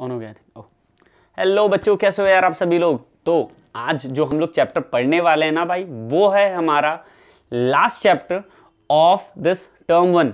On हो गया थी हेलो बच्चों कैसे हो यार आप सभी लोग तो आज जो हम लोग चैप्टर पढ़ने वाले हैं ना भाई वो है हमारा last chapter of this term one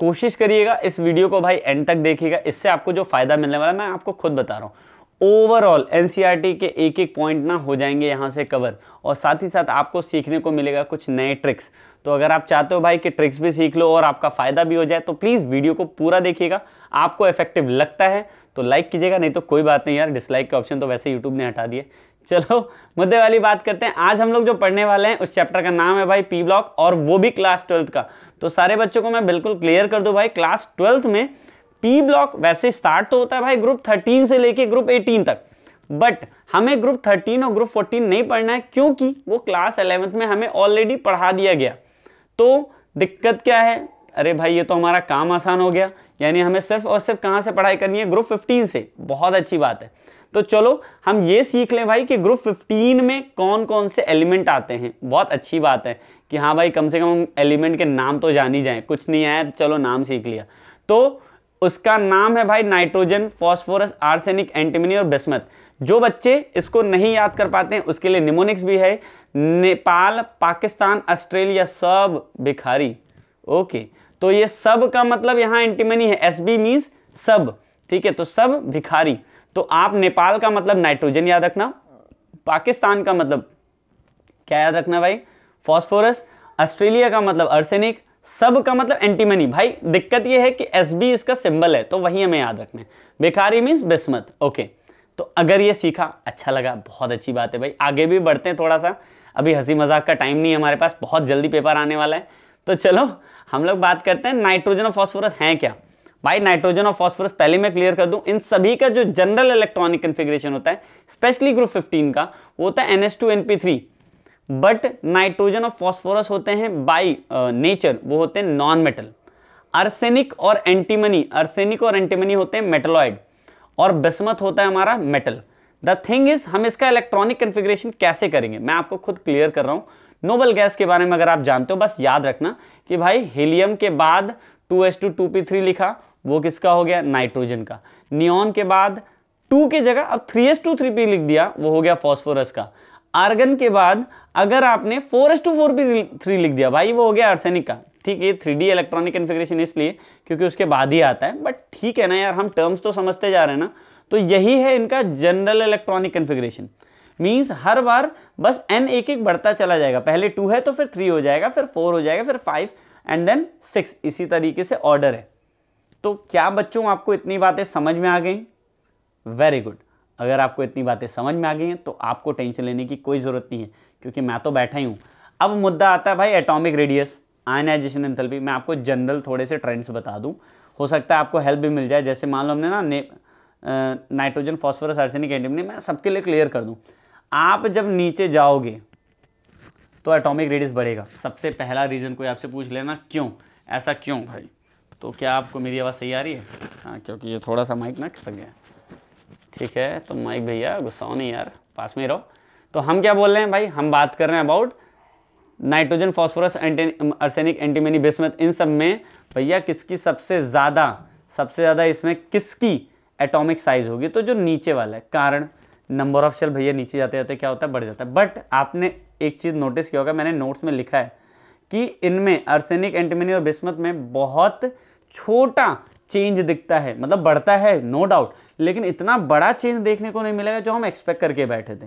कोशिश करिएगा इस वीडियो को भाई एंड तक देखिएगा इससे आपको जो फायदा मिलने वाला है मैं आपको खुद बता रहा हूँ ओवरऑल एनसीईआरटी के एक एक पॉइंट ना हो जाएंगे यहाँ से कवर और साथ ही साथ आपको सीखने को मिलेगा कुछ नए ट्रिक्स तो अगर आप चाहते हो भाई कि ट्रिक्स भी सीख लो और आपका फायदा भी हो जाए तो प्लीज़ वीडियो को पूरा देखिएगा आपको इफेक्टिव लगता है तो लाइक कीजिएगा नहीं तो कोई बात नहीं यार डिसलाइक का ऑप्शन तो वैसे यूट्यूब ने हटा दिए चलो मुद्दे वाली बात करते हैं आज हम लोग जो पढ़ने वाले हैं उस चैप्टर का नाम है भाई पी ब्लॉक और वो भी क्लास ट्वेल्थ का तो सारे बच्चों को मैं बिल्कुल क्लियर कर दूँ भाई क्लास ट्वेल्थ में पी ब्लॉक वैसे स्टार्ट तो होता है भाई ग्रुप 13 से लेके ग्रुप 18 तक बट हमें ग्रुप 13 और ग्रुप 14 नहीं पढ़ना है क्योंकि वो क्लास 11th में हमें ऑलरेडी पढ़ा दिया गया तो दिक्कत क्या है अरे भाई ये तो हमारा काम आसान हो गया यानी हमें सिर्फ और सिर्फ कहाँ से पढ़ाई करनी है ग्रुप 15 से बहुत अच्छी बात है तो चलो हम ये सीख लें भाई कि ग्रुप 15 में कौन कौन से एलिमेंट आते हैं बहुत अच्छी बात है कि हाँ भाई कम से कम एलिमेंट के नाम तो जान ही जाए कुछ नहीं आया चलो नाम सीख लिया तो उसका नाम है भाई नाइट्रोजन फॉस्फोरस आर्सेनिक एंटीमनी और बेस्मत जो बच्चे इसको नहीं याद कर पाते हैं उसके लिए निमोनिक्स भी है नेपाल पाकिस्तान ऑस्ट्रेलिया सब भिखारी ओके तो ये सब का मतलब यहां एंटीमनी है एस बी मीन सब ठीक है तो सब भिखारी तो आप नेपाल का मतलब नाइट्रोजन याद रखना पाकिस्तान का मतलब क्या याद रखना भाई फॉस्फोरस ऑस्ट्रेलिया का मतलब अर्सेनिक सब का मतलब एंटीमनी भाई दिक्कत यह है कि एस बी इसका सिंबल है तो वही हमें याद रखना है बेकारी मीन्स बिस्मत ओके तो अगर ये सीखा अच्छा लगा बहुत अच्छी बात है भाई आगे भी बढ़ते हैं थोड़ा सा अभी हंसी मजाक का टाइम नहीं है हमारे पास बहुत जल्दी पेपर आने वाला है तो चलो हम लोग बात करते हैं नाइट्रोजन और फॉस्फोरस हैं क्या भाई नाइट्रोजन और फॉस्फोरस पहले मैं क्लियर कर दूं इन सभी का जो जनरल इलेक्ट्रॉनिक कन्फिग्रेशन होता है स्पेशली ग्रुप 15 का वो होता है N S two N P three but nitrogen और फॉस्फोरस होते हैं बाई नेचर वो होते हैं नॉन मेटल अर्सेनिक और एंटीमनी अर्सेनिक और एंटीमनी होते हैं मेटलॉइड और बिस्मत होता है हमारा मेटल द थिंग इज हम इसका इलेक्ट्रॉनिक कन्फिग्रेशन कैसे करेंगे मैं आपको खुद क्लियर कर रहा हूँ नोबल गैस के बारे में अगर आप जानते हो बस याद रखना कि भाई हीलियम के बाद 2s2 2p3 लिखा वो किसका हो गया नाइट्रोजन का नियॉन के बाद 2 के जगह अब 3s2 3p लिख दिया वो हो गया फॉस्फोरस का आर्गन के बाद अगर आपने फोर एस टू फोर भी थ्री लिख दिया भाई वो हो गया आर्सेनिक का ठीक है थ्री डी इलेक्ट्रॉनिक कन्फिग्रेशन इसलिए क्योंकि उसके बाद ही आता है बट ठीक है ना यार हम टर्म्स तो समझते जा रहे हैं ना तो यही है इनका जनरल इलेक्ट्रॉनिक कन्फिग्रेशन मीन्स हर बार बस एन एक एक बढ़ता चला जाएगा पहले टू है तो फिर थ्री हो जाएगा फिर फोर हो जाएगा फिर फाइव एंड देन सिक्स इसी तरीके से ऑर्डर है तो क्या बच्चों आपको इतनी बातें समझ में आ गई वेरी गुड अगर आपको इतनी बातें समझ में आ गई हैं तो आपको टेंशन लेने की कोई ज़रूरत नहीं है क्योंकि मैं तो बैठा ही हूँ अब मुद्दा आता है भाई एटॉमिक रेडियस आयनाइजेशन एंथैल्पी मैं आपको जनरल थोड़े से ट्रेंड्स बता दूँ हो सकता है आपको हेल्प भी मिल जाए जैसे मान लो हमने ना नाइट्रोजन फॉस्फोरस आर्सेनिक एंटीमनी मैं सबके लिए क्लियर कर दूँ आप जब नीचे जाओगे तो एटॉमिक रेडियस बढ़ेगा सबसे पहला रीज़न कोई आपसे पूछ लेना क्यों ऐसा क्यों भाई तो क्या आपको मेरी आवाज़ सही आ रही है हाँ क्योंकि ये थोड़ा सा माइक ना खिसक गया ठीक है तो माइक भैया गुस्सा नहीं यार पास में रहो तो हम क्या बोल रहे हैं भाई हम बात कर रहे हैं about nitrogen phosphorus arsenic antimony bismuth इन सब में भैया किसकी सबसे ज़्यादा सबसे ज़्यादा इसमें किसकी एटॉमिक साइज होगी तो जो नीचे वाला है कारण नंबर ऑफ शेल भैया नीचे जाते जाते क्या होता है बढ़ जाता है बट आपने एक चीज़ नोटिस किया होगा मैंने नोट्स में लिखा है कि इनमें अर्सेनिक एंटीमनी और बिस्मत में बहुत छोटा चेंज दिखता है मतलब बढ़ता है नो no डाउट लेकिन इतना बड़ा चेंज देखने को नहीं मिलेगा जो हम एक्सपेक्ट करके बैठे थे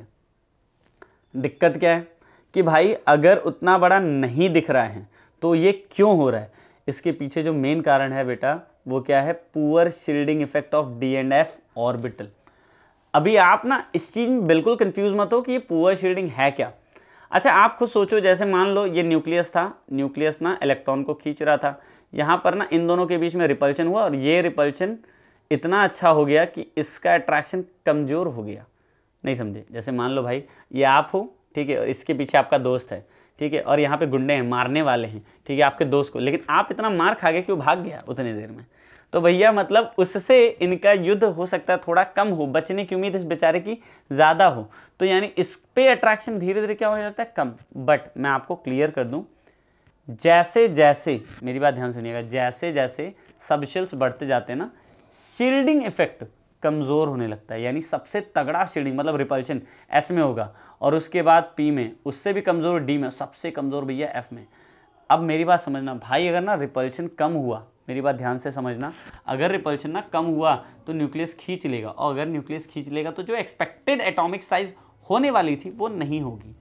दिक्कत क्या है कि भाई अगर उतना बड़ा नहीं दिख रहा है तो ये क्यों हो रहा है इसके पीछे जो मेन कारण है बेटा वो क्या है poor shielding effect of D and F orbital अभी आप ना इस चीज में बिल्कुल कंफ्यूज मत हो कि ये पुअर शील्डिंग है क्या अच्छा आप खुद सोचो जैसे मान लो ये न्यूक्लियस था न्यूक्लियस ना इलेक्ट्रॉन को खींच रहा था यहां पर ना इन दोनों के बीच में रिपल्शन हुआ और ये रिपल्शन इतना अच्छा हो गया कि इसका अट्रैक्शन कमज़ोर हो गया नहीं समझे जैसे मान लो भाई ये आप हो ठीक है और इसके पीछे आपका दोस्त है ठीक है और यहाँ पे गुंडे हैं मारने वाले हैं ठीक है आपके दोस्त को लेकिन आप इतना मार खा गए कि वो भाग गया उतनी देर में तो भैया मतलब उससे इनका युद्ध हो सकता है थोड़ा कम हो बचने की उम्मीद इस बेचारे की ज़्यादा हो तो यानी इस पे अट्रैक्शन धीरे धीरे क्या होने लगता है कम बट मैं आपको क्लियर कर दूं जैसे जैसे मेरी बात ध्यान सुनिएगा जैसे जैसे सब बढ़ते जाते हैं ना शील्डिंग इफेक्ट कमज़ोर होने लगता है यानी सबसे तगड़ा शील्डिंग मतलब रिपल्शन एस में होगा और उसके बाद पी में उससे भी कमज़ोर डी में सबसे कमज़ोर भैया एफ में अब मेरी बात समझना भाई अगर ना रिपल्शन कम हुआ मेरी बात ध्यान से समझना अगर रिपल्शन ना कम हुआ तो न्यूक्लियस खींच लेगा और अगर न्यूक्लियस खींच लेगा तो जो एक्सपेक्टेड एटॉमिक साइज होने वाली थी वो नहीं होगी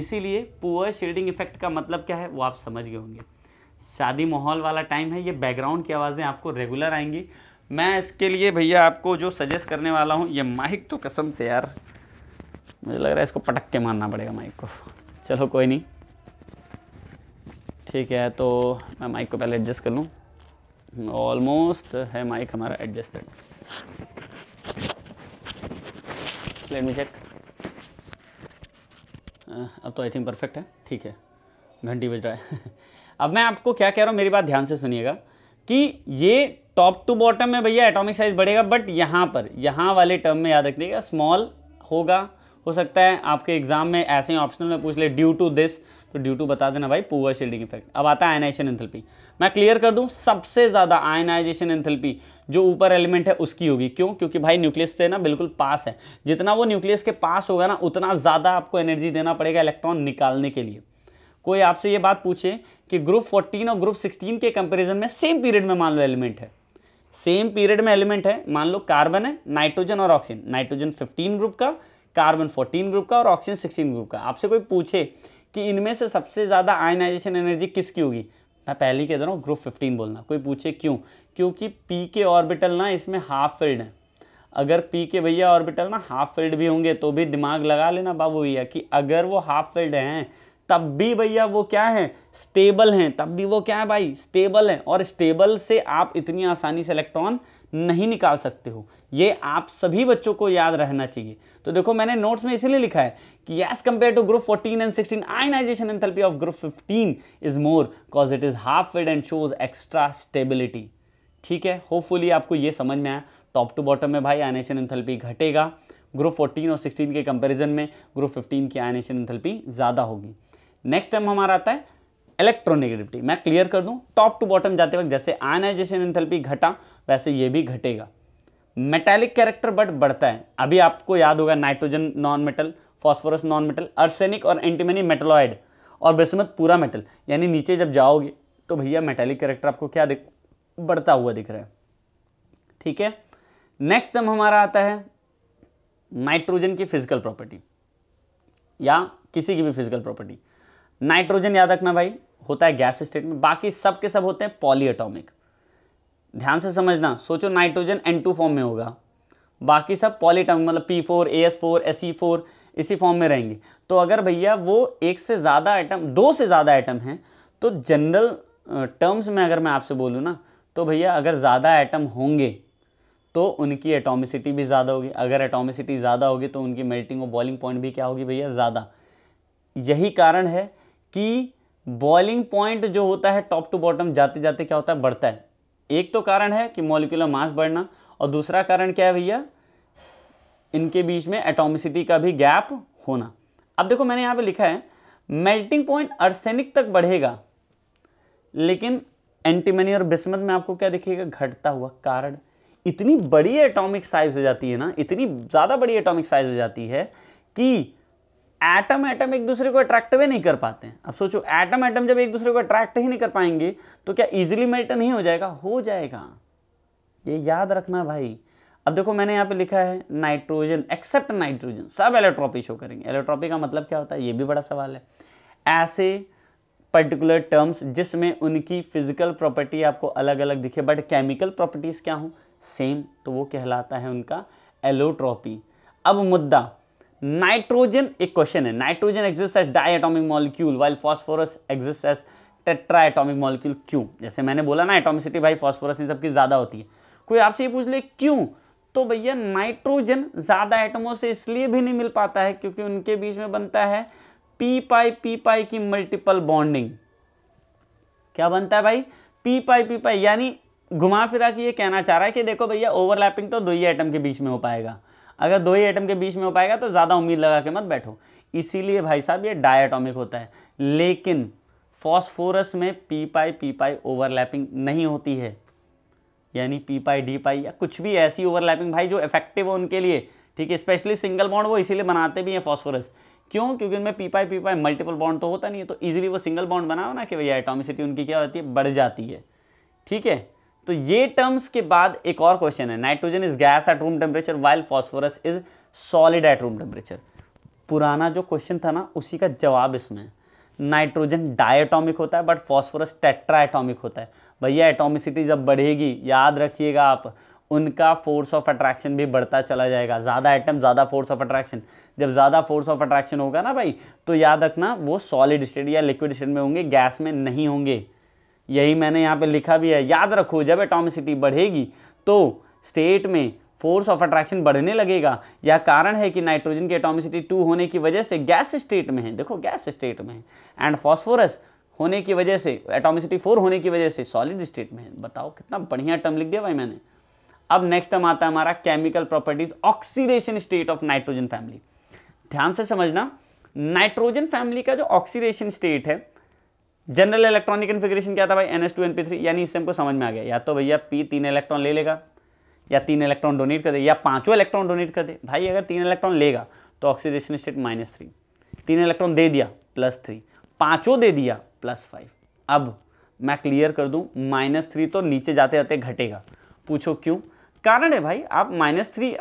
इसीलिए पुअर शेडिंग इफेक्ट का मतलब क्या है वो आप समझ गए होंगे शादी माहौल वाला टाइम है ये बैकग्राउंड की आवाज़ें आपको रेगुलर आएंगी मैं इसके लिए भैया आपको जो सजेस्ट करने वाला हूँ ये माइक तो कसम से यार मुझे लग रहा है इसको पटक के मारना पड़ेगा माइक को चलो कोई नहीं ठीक है तो मैं माइक को पहले एडजस्ट कर लूँ ऑलमोस्ट है माइक हमारा एडजस्टेड लेट मी चेक अब तो आई थिंक परफेक्ट है ठीक है घंटी बज रहा है अब मैं आपको क्या कह रहा हूँ मेरी बात ध्यान से सुनिएगा कि ये टॉप टू बॉटम में भैया एटॉमिक साइज बढ़ेगा बट यहाँ पर यहाँ वाले टर्म में याद रखिएगा स्मॉल होगा हो सकता है आपके एग्जाम में ऐसे ही ऑप्शनल में पूछ ले ड्यू टू दिस तो ड्यू टू बता देना भाई पुअर शील्डिंग इफेक्ट अब आता है आयनाइजेशन एंथैल्पी मैं क्लियर कर दूं सबसे ज़्यादा आयनाइजेशन एंथैल्पी जो ऊपर एलिमेंट है उसकी होगी क्यों क्योंकि भाई न्यूक्लियस से ना बिल्कुल पास है जितना वो न्यूक्लियस के पास होगा ना उतना ज़्यादा आपको एनर्जी देना पड़ेगा इलेक्ट्रॉन निकालने के लिए कोई आपसे ये बात पूछे कि ग्रुप फोर्टीन और ग्रुप सिक्सटीन के कंपेरिजन में सेम पीरियड में मान लो एलिमेंट है सेम पीरियड में एलिमेंट है मान लो कार्बन है नाइट्रोजन और ऑक्सीजन नाइट्रोजन 15 ग्रुप का कार्बन 14 ग्रुप का और ऑक्सीजन 16 ग्रुप का आपसे कोई पूछे कि इनमें से सबसे ज़्यादा आयनाइजेशन एनर्जी किसकी होगी मैं पहली कह दे रहा हूँ ग्रुप 15 बोलना कोई पूछे क्यों क्योंकि पी के ऑर्बिटल ना इसमें हाफ फील्ड है अगर पी के भैया ऑर्बिटल ना हाफ फील्ड भी होंगे तो भी दिमाग लगा लेना बाबू भैया कि अगर वो हाफ फील्ड हैं तब भी भैया वो क्या है स्टेबल हैं तब भी वो क्या है भाई स्टेबल हैं और स्टेबल से आप इतनी आसानी से इलेक्ट्रॉन नहीं निकाल सकते हो ये आप सभी बच्चों को याद रहना चाहिए तो देखो मैंने नोट्स में इसीलिए लिखा है कि yes compare to group 14 and 16 ionization enthalpy of group 15 is more cause it is half filled and shows extra stability ठीक है होपफुली आपको ये समझ में आया टॉप टू बॉटम में भाई आयनाइजेशन एंथैल्पी घटेगा ग्रुप 14 और 16 के कंपैरिजन में ग्रुप 15 की आयनाइजेशन एंथैल्पी ज़्यादा होगी नेक्स्ट टाइम हमारा आता है इलेक्ट्रोनेगेटिविटी मैं क्लियर कर दूं टॉप टू बॉटम जाते वक्त जैसे आयनाइजेशन एंथैल्पी घटा वैसे ये भी घटेगा मेटालिक कैरेक्टर बट बढ़ता है अभी आपको याद होगा nitrogen non metal phosphorus non metal arsenic और एंटीमनी मेटलॉइड और बेसमत पूरा मेटल यानी नीचे जब जाओगे तो भैया मेटालिक कैरेक्टर आपको क्या दिख बढ़ता हुआ दिख रहा है ठीक है नेक्स्ट टर्म हमारा आता है नाइट्रोजन की फिजिकल प्रॉपर्टी या किसी की भी फिजिकल प्रॉपर्टी नाइट्रोजन याद रखना भाई होता है गैस स्टेट में बाकी सब के सब होते हैं पॉलीएटॉमिक ध्यान से समझना सोचो नाइट्रोजन एन टू फॉर्म में होगा बाकी सब पॉलीटॉमिक मतलब P four A S four S E four इसी फॉर्म में रहेंगे तो अगर भैया वो एक से ज़्यादा आइटम दो से ज़्यादा आइटम हैं तो जनरल टर्म्स में अगर मैं आपसे बोलूँ ना तो भैया अगर ज़्यादा आइटम होंगे तो उनकी एटॉमिसिटी भी ज़्यादा होगी अगर एटॉमिसिटी ज़्यादा होगी तो उनकी मेल्टिंग और बॉइलिंग पॉइंट भी क्या होगी भैया ज़्यादा यही कारण है कि बॉइलिंग पॉइंट जो होता है टॉप टू बॉटम जाते जाते क्या होता है बढ़ता है एक तो कारण है कि मॉलिकुलर मास बढ़ना और दूसरा कारण क्या है भैया इनके बीच में एटोमिसिटी का भी गैप होना अब देखो मैंने यहां पे लिखा है मेल्टिंग पॉइंट अर्सेनिक तक बढ़ेगा लेकिन एंटीमनी और बिस्मत में आपको क्या दिखेगा घटता हुआ कारण इतनी बड़ी एटॉमिक साइज हो जाती है ना इतनी ज़्यादा बड़ी एटॉमिक साइज हो जाती है कि एटम एटम एक दूसरे को अट्रैक्ट भी नहीं कर पाते हैं अब सोचो एटम एटम जब एक दूसरे को अट्रैक्ट ही नहीं कर पाएंगे तो क्या इजिली मेल्ट नहीं हो जाएगा हो जाएगा ये याद रखना भाई अब देखो मैंने यहाँ पे लिखा है नाइट्रोजन एक्सेप्ट नाइट्रोजन सब एलेक्ट्रॉपी शो करेंगे एलेक्ट्रॉपी का मतलब क्या होता है ये भी बड़ा सवाल है ऐसे पर्टिकुलर टर्म्स जिसमें उनकी फिजिकल प्रॉपर्टी आपको अलग अलग दिखे बट केमिकल प्रॉपर्टीज क्या हो सेम तो वो कहलाता है उनका एलोट्रॉपी अब मुद्दा नाइट्रोजन एक क्वेश्चन है nitrogen exist as diatomic molecule while phosphorus exist as tetra atomic molecule क्यों जैसे मैंने बोला ना एटोमिसिटी भाई फॉस्फोरस इन सबकी ज़्यादा होती है कोई आपसे ये पूछ ले क्यों तो भैया नाइट्रोजन ज़्यादा एटमों से इसलिए भी नहीं मिल पाता है क्योंकि उनके बीच में बनता है पी पाई पी पाई की मल्टीपल बॉन्डिंग क्या बनता है भाई पी पाई पी पाई यानी घुमा फिरा के ये कहना चाह रहा है कि देखो भैया ओवरलैपिंग तो दो ही एटम के बीच में हो पाएगा अगर दो ही एटम के बीच में हो पाएगा तो ज़्यादा उम्मीद लगा के मत बैठो इसीलिए भाई साहब ये डायटॉमिक होता है लेकिन फॉस्फोरस में P pi P pi overlapping नहीं होती है यानी पी पाई डी पाई या कुछ भी ऐसी ओवरलैपिंग भाई जो इफेक्टिव हो उनके लिए ठीक है स्पेशली सिंगल बॉन्ड वो इसीलिए बनाते भी हैं फॉस्फोरस क्यों क्योंकि उनमें P pi P pi multiple bond तो होता नहीं है तो इजीली वो सिंगल बॉन्ड बनाओ ना कि भैया एटॉमिसिटी उनकी क्या होती है बढ़ जाती है ठीक है तो ये टर्म्स के बाद एक और क्वेश्चन है nitrogen is gas at room temperature while phosphorus is solid at room temperature पुराना जो क्वेश्चन था ना उसी का जवाब इसमें नाइट्रोजन डायटोमिक होता है बट फॉस्फोरस टेट्रा एटॉमिक होता है भैया एटोमिसिटी जब बढ़ेगी याद रखिएगा आप उनका फोर्स ऑफ अट्रैक्शन भी बढ़ता चला जाएगा ज़्यादा आइटम ज़्यादा फोर्स ऑफ अट्रैक्शन जब ज़्यादा फोर्स ऑफ अट्रैक्शन होगा ना भाई तो याद रखना वो सॉलिड स्टेट या लिक्विड स्टेट में होंगे गैस में नहीं होंगे यही मैंने यहाँ पे लिखा भी है याद रखो जब एटॉमिसिटी बढ़ेगी तो स्टेट में फोर्स ऑफ अट्रैक्शन बढ़ने लगेगा यह कारण है कि नाइट्रोजन की एटॉमिसिटी टू होने की वजह से गैस स्टेट में है देखो गैस स्टेट में है एंड फॉस्फोरस होने की वजह से एटॉमिसिटी फोर होने की वजह से सॉलिड स्टेट में है बताओ कितना बढ़िया टर्म लिख दिया भाई मैंने अब नेक्स्ट टर्म आता है हमारा chemical properties oxidation state of nitrogen family ध्यान से समझना नाइट्रोजन फैमिली का जो ऑक्सीडेशन स्टेट है जनरल इलेक्ट्रॉनिक कन्फिग्रेशन क्या था भाई N S two N P three यानी इससे हमको समझ में आ गया या तो भैया पी तीन इलेक्ट्रॉन ले लेगा या तीन इलेक्ट्रॉन डोनेट कर दे या पांचों इलेक्ट्रॉन डोनेट कर दे भाई अगर तीन इलेक्ट्रॉन लेगा तो ऑक्सीडेशन स्टेट माइनस थ्री तीन इलेक्ट्रॉन दे दिया प्लस थ्री पांचों दे दिया प्लस फाइव अब मैं क्लियर कर दूं माइनस थ्री तो नीचे जाते जाते घटेगा पूछो क्यों कारण है भाई आप माइनस थ्री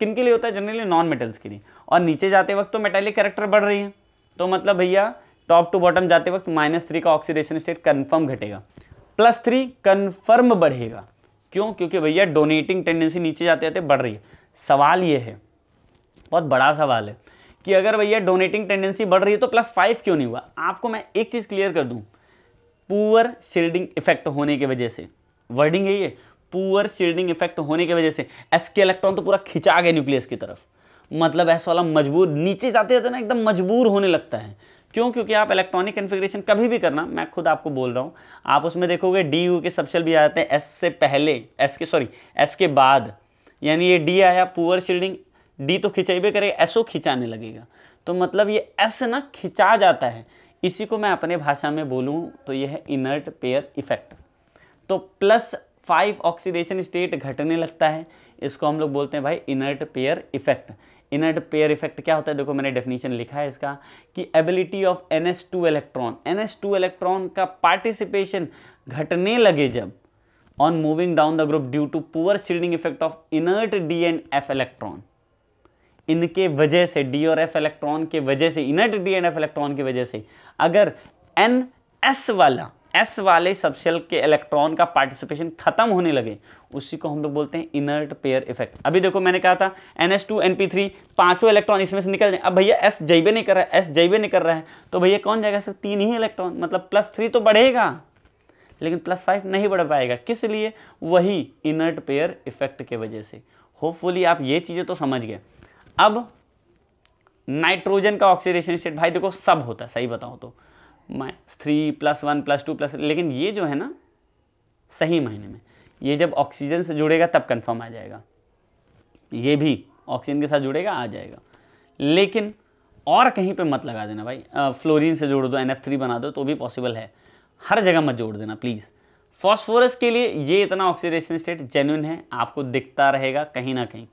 किन के लिए होता है जनरली नॉन मेटल्स के लिए और नीचे जाते वक्त तो मेटेलिक कैरेक्टर बढ़ रही है तो मतलब भैया टॉप टू बॉटम जाते वक्त माइनस थ्री का ऑक्सीडेशन स्टेट कन्फर्म घटेगा प्लस थ्री कन्फर्म बढ़ेगा क्यों क्योंकि भैया डोनेटिंग टेंडेंसी नीचे जाते जाते बढ़ रही है सवाल ये है बहुत बड़ा सवाल है कि अगर भैया डोनेटिंग टेंडेंसी बढ़ रही है तो प्लस फाइव क्यों नहीं हुआ आपको मैं एक चीज़ क्लियर कर दूँ पुअर शेडिंग इफेक्ट होने की वजह से वर्डिंग यही है पुअर शेडिंग इफेक्ट होने की वजह से एसके इलेक्ट्रॉन तो पूरा खिंचा गया न्यूक्लियस की तरफ मतलब ऐसा वाला मजबूर नीचे जाते जाते ना एकदम मजबूर होने लगता है क्यों क्योंकि आप इलेक्ट्रॉनिक कन्फिग्रेशन कभी भी करना मैं खुद आपको बोल रहा हूँ आप उसमें देखोगे डी यू के सबसेल भी आ जाते हैं एस से पहले एस के सॉरी एस के बाद यानी ये डी आया पुअर शील्डिंग डी तो खिंचाई भी करेगा एसओ खिंचाने लगेगा तो मतलब ये एस ना खिंचा जाता है इसी को मैं अपने भाषा में बोलूँ तो यह है इनर्ट पेयर इफेक्ट तो प्लस फाइव ऑक्सीडेशन स्टेट घटने लगता है इसको हम लोग बोलते हैं भाई inert pair effect inert pair effect क्या होता है देखो मैंने डेफिनेशन लिखा है इसका कि ability of n two electron n two electron का पार्टिसिपेशन घटने लगे जब on moving down the group due to poor shielding effect of inert d and f electron इनके वजह से डी और एफ इलेक्ट्रॉन के वजह से inert d and f electron की वजह से अगर एन एस वाला एस वाले सबसेल के इलेक्ट्रॉन का पार्टिसिपेशन खत्म होने लगे उसी को हम लोग बोलते हैं इनर्ट पेयर इफेक्ट अभी देखो मैंने कहा था एन टू NH2 थ्री पांचों इलेक्ट्रॉन इसमें से निकल जाए अब भैया एस जैबे नहीं कर रहा है एस जैबे नहीं कर रहा है तो भैया कौन जाएगा सर तीन ही इलेक्ट्रॉन मतलब प्लस थ्री तो बढ़ेगा लेकिन प्लस फाइव नहीं बढ़ पाएगा किस लिए वही इनर्ट पेयर इफेक्ट के वजह से होपफुली आप ये चीज़ें तो समझ गए अब नाइट्रोजन का ऑक्सीडेशन स्टेट भाई देखो सब होता है सही बताऊं तो three plus one plus two plus लेकिन ये जो है ना सही मायने में ये जब ऑक्सीजन से जुड़ेगा तब कंफर्म आ जाएगा ये भी ऑक्सीजन के साथ जुड़ेगा आ जाएगा लेकिन और कहीं पे मत लगा देना भाई फ्लोरीन से जोड़ दो एन थ्री बना दो तो भी पॉसिबल है हर जगह मत जोड़ देना प्लीज़ फॉस्फोरस के लिए ये इतना ऑक्सीडेशन स्टेट जेन्यून है आपको दिखता रहेगा कहीं ना कहीं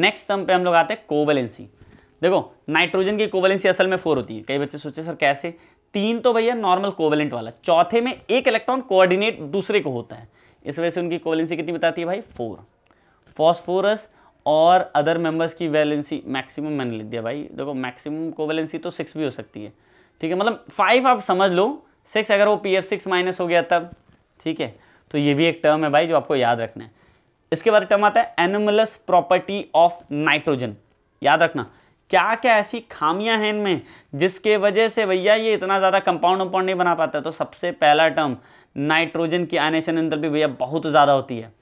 नेक्स्ट टर्म पे हम लोग आते हैं कोवेलेंसी देखो नाइट्रोजन की कोवेलेंसी असल में फोर होती है कई बच्चे सोचे सर कैसे तीन तो भैया नॉर्मल कोवेलेंट वाला चौथे में एक इलेक्ट्रॉन कोऑर्डिनेट दूसरे को होता है इस वजह से उनकी कोवेलेंसी कितनी बताती है भाई फोर फॉस्फोरस और अदर मेंबर्स की वैलेंसी मैक्सिमम मैंने लिख दिया भाई देखो मैक्सिमम कोवेलेंसी तो सिक्स भी हो सकती है ठीक है मतलब फाइव आप समझ लो सिक्स अगर वो पी एफ सिक्स माइनस हो गया तब ठीक है तो ये भी एक टर्म है भाई जो आपको याद रखना है इसके बाद टर्म आता है एनिमलस प्रॉपर्टी ऑफ नाइट्रोजन याद रखना क्या क्या ऐसी खामियां हैं इनमें जिसके वजह से भैया ये इतना ज़्यादा कंपाउंड वम्पाउंड नहीं बना पाता तो सबसे पहला टर्म नाइट्रोजन की आनेशन अंदर भी भैया बहुत ज़्यादा होती है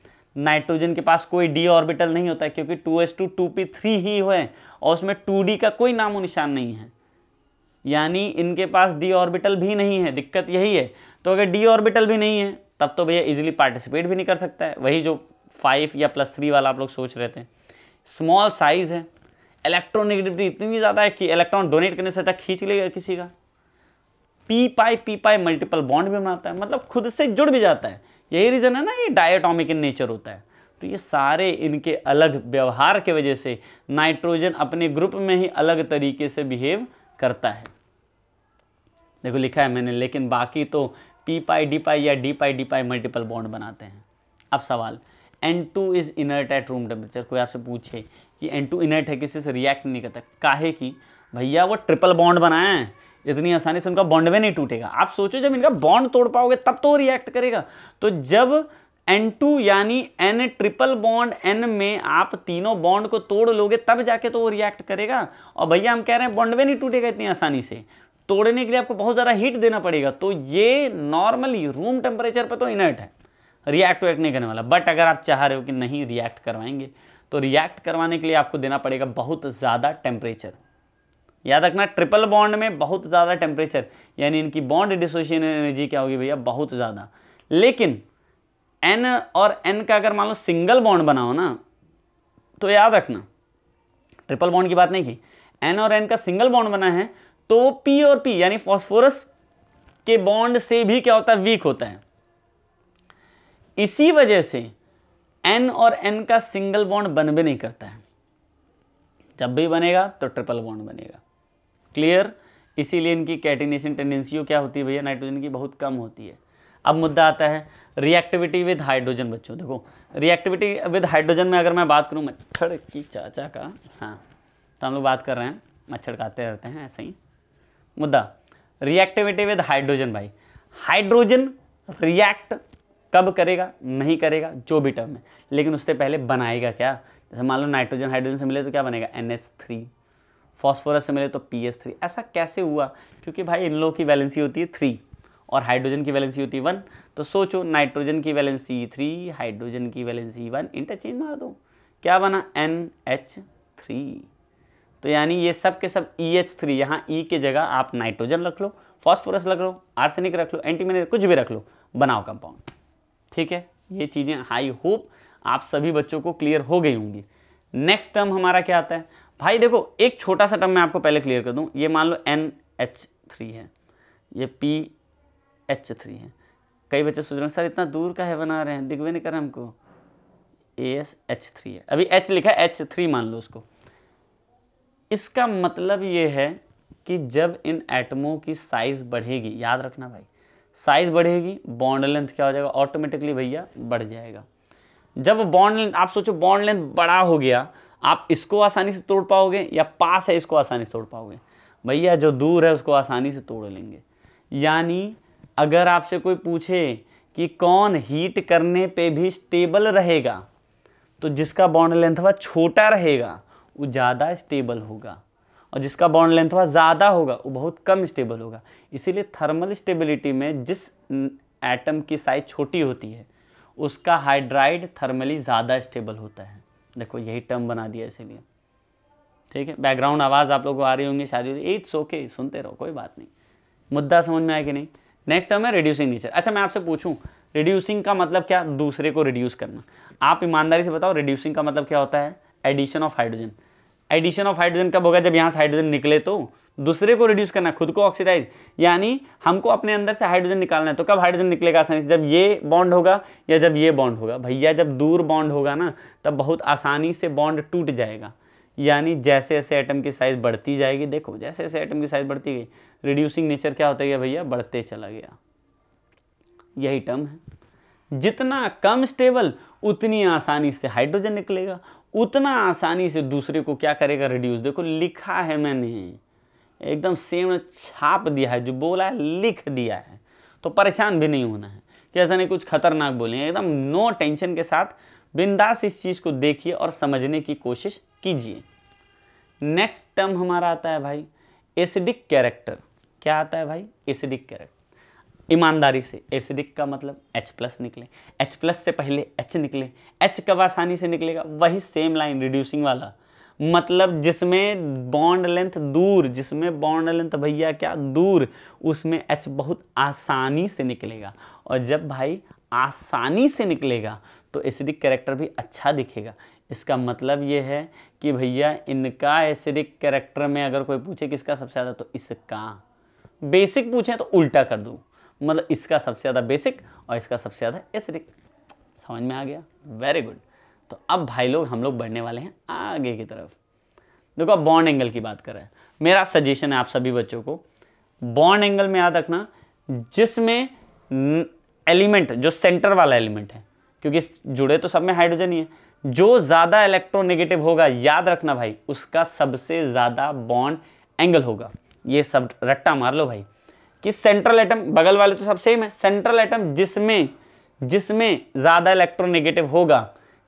नाइट्रोजन के पास कोई डी ऑर्बिटल नहीं होता है क्योंकि पी थ्री ही हुए और उसमें टू डी का कोई नामो निशान नहीं है यानी इनके पास डी ऑर्बिटल भी नहीं है दिक्कत यही है तो अगर डी ऑर्बिटल भी नहीं है तब तो भैया इजिली पार्टिसिपेट भी नहीं कर सकता है वही जो फाइव या प्लस थ्री वाला आप लोग सोच रहे थे स्मॉल साइज है इलेक्ट्रोनिगेटिविटी इतनी ज़्यादा है कि इलेक्ट्रॉन डोनेट करने से अच्छा खींच लेगा किसी का p pi P pi multiple bond भी बनाता है मतलब खुद से जुड़ भी जाता है यही रीज़न है ना ये डायटोमिक इन नेचर होता है तो ये सारे इनके अलग व्यवहार के वजह से नाइट्रोजन अपने ग्रुप में ही अलग तरीके से बिहेव करता है देखो लिखा है मैंने लेकिन बाकी तो पी पाई डी पाई या d pi d pi multiple bond बनाते हैं अब सवाल N two is inert at room temperature कोई आपसे पूछे कि एन टू इनर्ट है किसी से रिएक्ट नहीं करता काहे की भैया वो ट्रिपल बॉन्ड बनाए हैं इतनी आसानी से उनका बॉन्ड में नहीं टूटेगा आप सोचो जब इनका बॉन्ड तोड़ पाओगे तब तो रिएक्ट करेगा तो जब N2 यानी N ट्रिपल बॉन्ड N में आप तीनों बॉन्ड को तोड़ लोगे तब जाके तो वो रिएक्ट करेगा और भैया हम कह रहे हैं बॉन्ड में नहीं टूटेगा इतनी आसानी से तोड़ने के लिए आपको बहुत ज़्यादा हीट देना पड़ेगा तो ये नॉर्मली रूम टेम्परेचर पर तो इनर्ट है रिएक्ट तो वैक्ट नहीं करने वाला बट अगर आप चाह रहे हो कि नहीं रिएक्ट करवाएंगे तो रिएक्ट करवाने के लिए आपको देना पड़ेगा बहुत ज़्यादा टेम्परेचर याद रखना ट्रिपल बॉन्ड में बहुत ज़्यादा टेम्परेचर यानी इनकी बॉन्ड डिसोशिएशन एनर्जी क्या होगी भैया बहुत ज़्यादा लेकिन एन और एन का अगर मान लो सिंगल बॉन्ड बनाओ ना तो याद रखना ट्रिपल बॉन्ड की बात नहीं की एन और एन का सिंगल बॉन्ड बना है तो वो पी और पी यानी फॉस्फोरस के बॉन्ड से भी क्या होता है वीक होता है इसी वजह से एन और एन का सिंगल बॉन्ड बन भी नहीं करता है जब भी बनेगा तो ट्रिपल बॉन्ड बनेगा क्लियर इसीलिए इनकी कैटिनेशन टेंडेंसी क्या होती है भैया नाइट्रोजन की बहुत कम होती है अब मुद्दा आता है रिएक्टिविटी विद हाइड्रोजन बच्चों देखो रिएक्टिविटी विद हाइड्रोजन में अगर मैं बात करूं मच्छर की चाचा का हाँ तो हम लोग बात कर रहे हैं मच्छर काते रहते हैं ऐसे ही मुद्दा रिएक्टिविटी विद हाइड्रोजन भाई हाइड्रोजन रिएक्ट कब करेगा नहीं करेगा जो भी टर्म है लेकिन उससे पहले बनाएगा क्या जैसे मान लो नाइट्रोजन हाइड्रोजन से मिले तो क्या बनेगा एन एस थ्री फॉस्फोरस से मिले तो पी एस थ्री ऐसा कैसे हुआ क्योंकि भाई इन लोगों की वैलेंसी होती है थ्री और हाइड्रोजन की वैलेंसी होती है वन तो सोचो नाइट्रोजन की वैलेंसी थ्री हाइड्रोजन की वैलेंसी वन इंटरचेंज मार दो क्या बना एन एच थ्री तो यानी ये सब के सब ई एच थ्री यहाँ ई e के जगह आप नाइट्रोजन रख लो फॉस्फोरस रख लो आर्सेनिक रख लो एंटीमिनर कुछ भी रख लो बनाओ कंपाउंड ठीक है ये चीज़ें आई होप आप सभी बच्चों को क्लियर हो गई होंगी नेक्स्ट टर्म हमारा क्या आता है भाई देखो एक छोटा सा टर्म मैं आपको पहले क्लियर कर दूं ये मान लो एन एच थ्री है ये पी एच थ्री है कई बच्चे सोच रहे हैं सर इतना दूर का है बना रहे हैं दिखवे नहीं कर हमको ए एस एच थ्री है अभी एच लिखा है एच थ्री मान लो उसको इसका मतलब ये है कि जब इन एटमों की साइज बढ़ेगी याद रखना भाई साइज बढ़ेगी बॉन्ड लेंथ क्या हो जाएगा ऑटोमेटिकली भैया बढ़ जाएगा जब बॉन्ड लेंथ आप सोचो बॉन्ड लेंथ बड़ा हो गया आप इसको आसानी से तोड़ पाओगे या पास है इसको आसानी से तोड़ पाओगे भैया जो दूर है उसको आसानी से तोड़ लेंगे यानी अगर आपसे कोई पूछे कि कौन हीट करने पे भी स्टेबल रहेगा तो जिसका बॉन्ड लेंथ वह छोटा रहेगा वो ज़्यादा स्टेबल होगा और जिसका बॉन्ड लेंथ थोड़ा ज़्यादा होगा वो बहुत कम स्टेबल होगा इसीलिए थर्मल स्टेबिलिटी में जिस एटम की साइज छोटी होती है उसका हाइड्राइड थर्मली ज़्यादा स्टेबल होता है देखो यही टर्म बना दिया इसीलिए ठीक है बैकग्राउंड आवाज़ आप लोग को आ रही होंगी शादी इट्स ओके सुनते रहो कोई बात नहीं मुद्दा समझ में आया कि नहीं नेक्स्ट टर्म है रिड्यूसिंग नेचर अच्छा मैं आपसे पूछू रिड्यूसिंग का मतलब क्या दूसरे को रिड्यूस करना आप ईमानदारी से बताओ रिड्यूसिंग का मतलब क्या होता है addition of hydrogen addition of hydrogen कब होगा जब यहाँ से हाइड्रोजन निकले तो दूसरे को रिड्यूस करना खुद को ऑक्सीडाइज यानी हमको अपने अंदर से हाइड्रोजन निकालना है तो कब हाइड्रोजन निकलेगा आसानी से जब ये बॉन्ड होगा या जब ये बॉन्ड होगा भैया जब दूर बॉन्ड होगा ना तब बहुत आसानी से बॉन्ड टूट जाएगा यानी जैसे जैसे एटम की साइज बढ़ती जाएगी देखो जैसे जैसे एटम की साइज बढ़ती गई रिड्यूसिंग नेचर क्या होता है भैया बढ़ते चला गया यही टर्म है जितना कम स्टेबल उतनी आसानी से हाइड्रोजन निकलेगा उतना आसानी से दूसरे को क्या करेगा रिड्यूस देखो लिखा है मैंने एकदम सेम छाप दिया है जो बोला है लिख दिया है तो परेशान भी नहीं होना है कि ऐसा नहीं कुछ खतरनाक बोले एकदम नो टेंशन के साथ बिंदास इस चीज़ को देखिए और समझने की कोशिश कीजिए नेक्स्ट टर्म हमारा आता है भाई एसिडिक कैरेक्टर क्या आता है भाई एसिडिक कैरेक्टर ईमानदारी से एसिडिक का मतलब H प्लस निकले H प्लस से पहले H निकले H कब आसानी से निकलेगा वही सेम लाइन रिड्यूसिंग वाला मतलब जिसमें बॉन्ड लेंथ दूर जिसमें बॉन्ड लेंथ भैया क्या दूर उसमें एच बहुत आसानी से निकलेगा और जब भाई आसानी से निकलेगा तो एसिडिक कैरेक्टर भी अच्छा दिखेगा इसका मतलब ये है कि भैया इनका एसिडिक कैरेक्टर में अगर कोई पूछे किसका सबसे ज़्यादा तो इसका बेसिक पूछे तो उल्टा कर दूँ मतलब इसका सबसे ज़्यादा बेसिक और इसका सबसे ज़्यादा एसरिक समझ में आ गया वेरी गुड तो अब भाई लोग हम लोग बढ़ने वाले हैं आगे की तरफ देखो अब बॉन्ड एंगल की बात कर रहे हैं मेरा सजेशन है आप सभी बच्चों को बॉन्ड एंगल में याद रखना जिसमें एलिमेंट जो सेंटर वाला एलिमेंट है क्योंकि जुड़े तो सब में हाइड्रोजन ही है जो ज्यादा इलेक्ट्रोनेगेटिव होगा याद रखना भाई उसका सबसे ज्यादा बॉन्ड एंगल होगा ये सब रट्टा मार लो भाई कि सेंट्रल एटम बगल वाले तो सब सेम है सेंट्रल एटम जिसमें जिसमें ज्यादा इलेक्ट्रोनेगेटिव होगा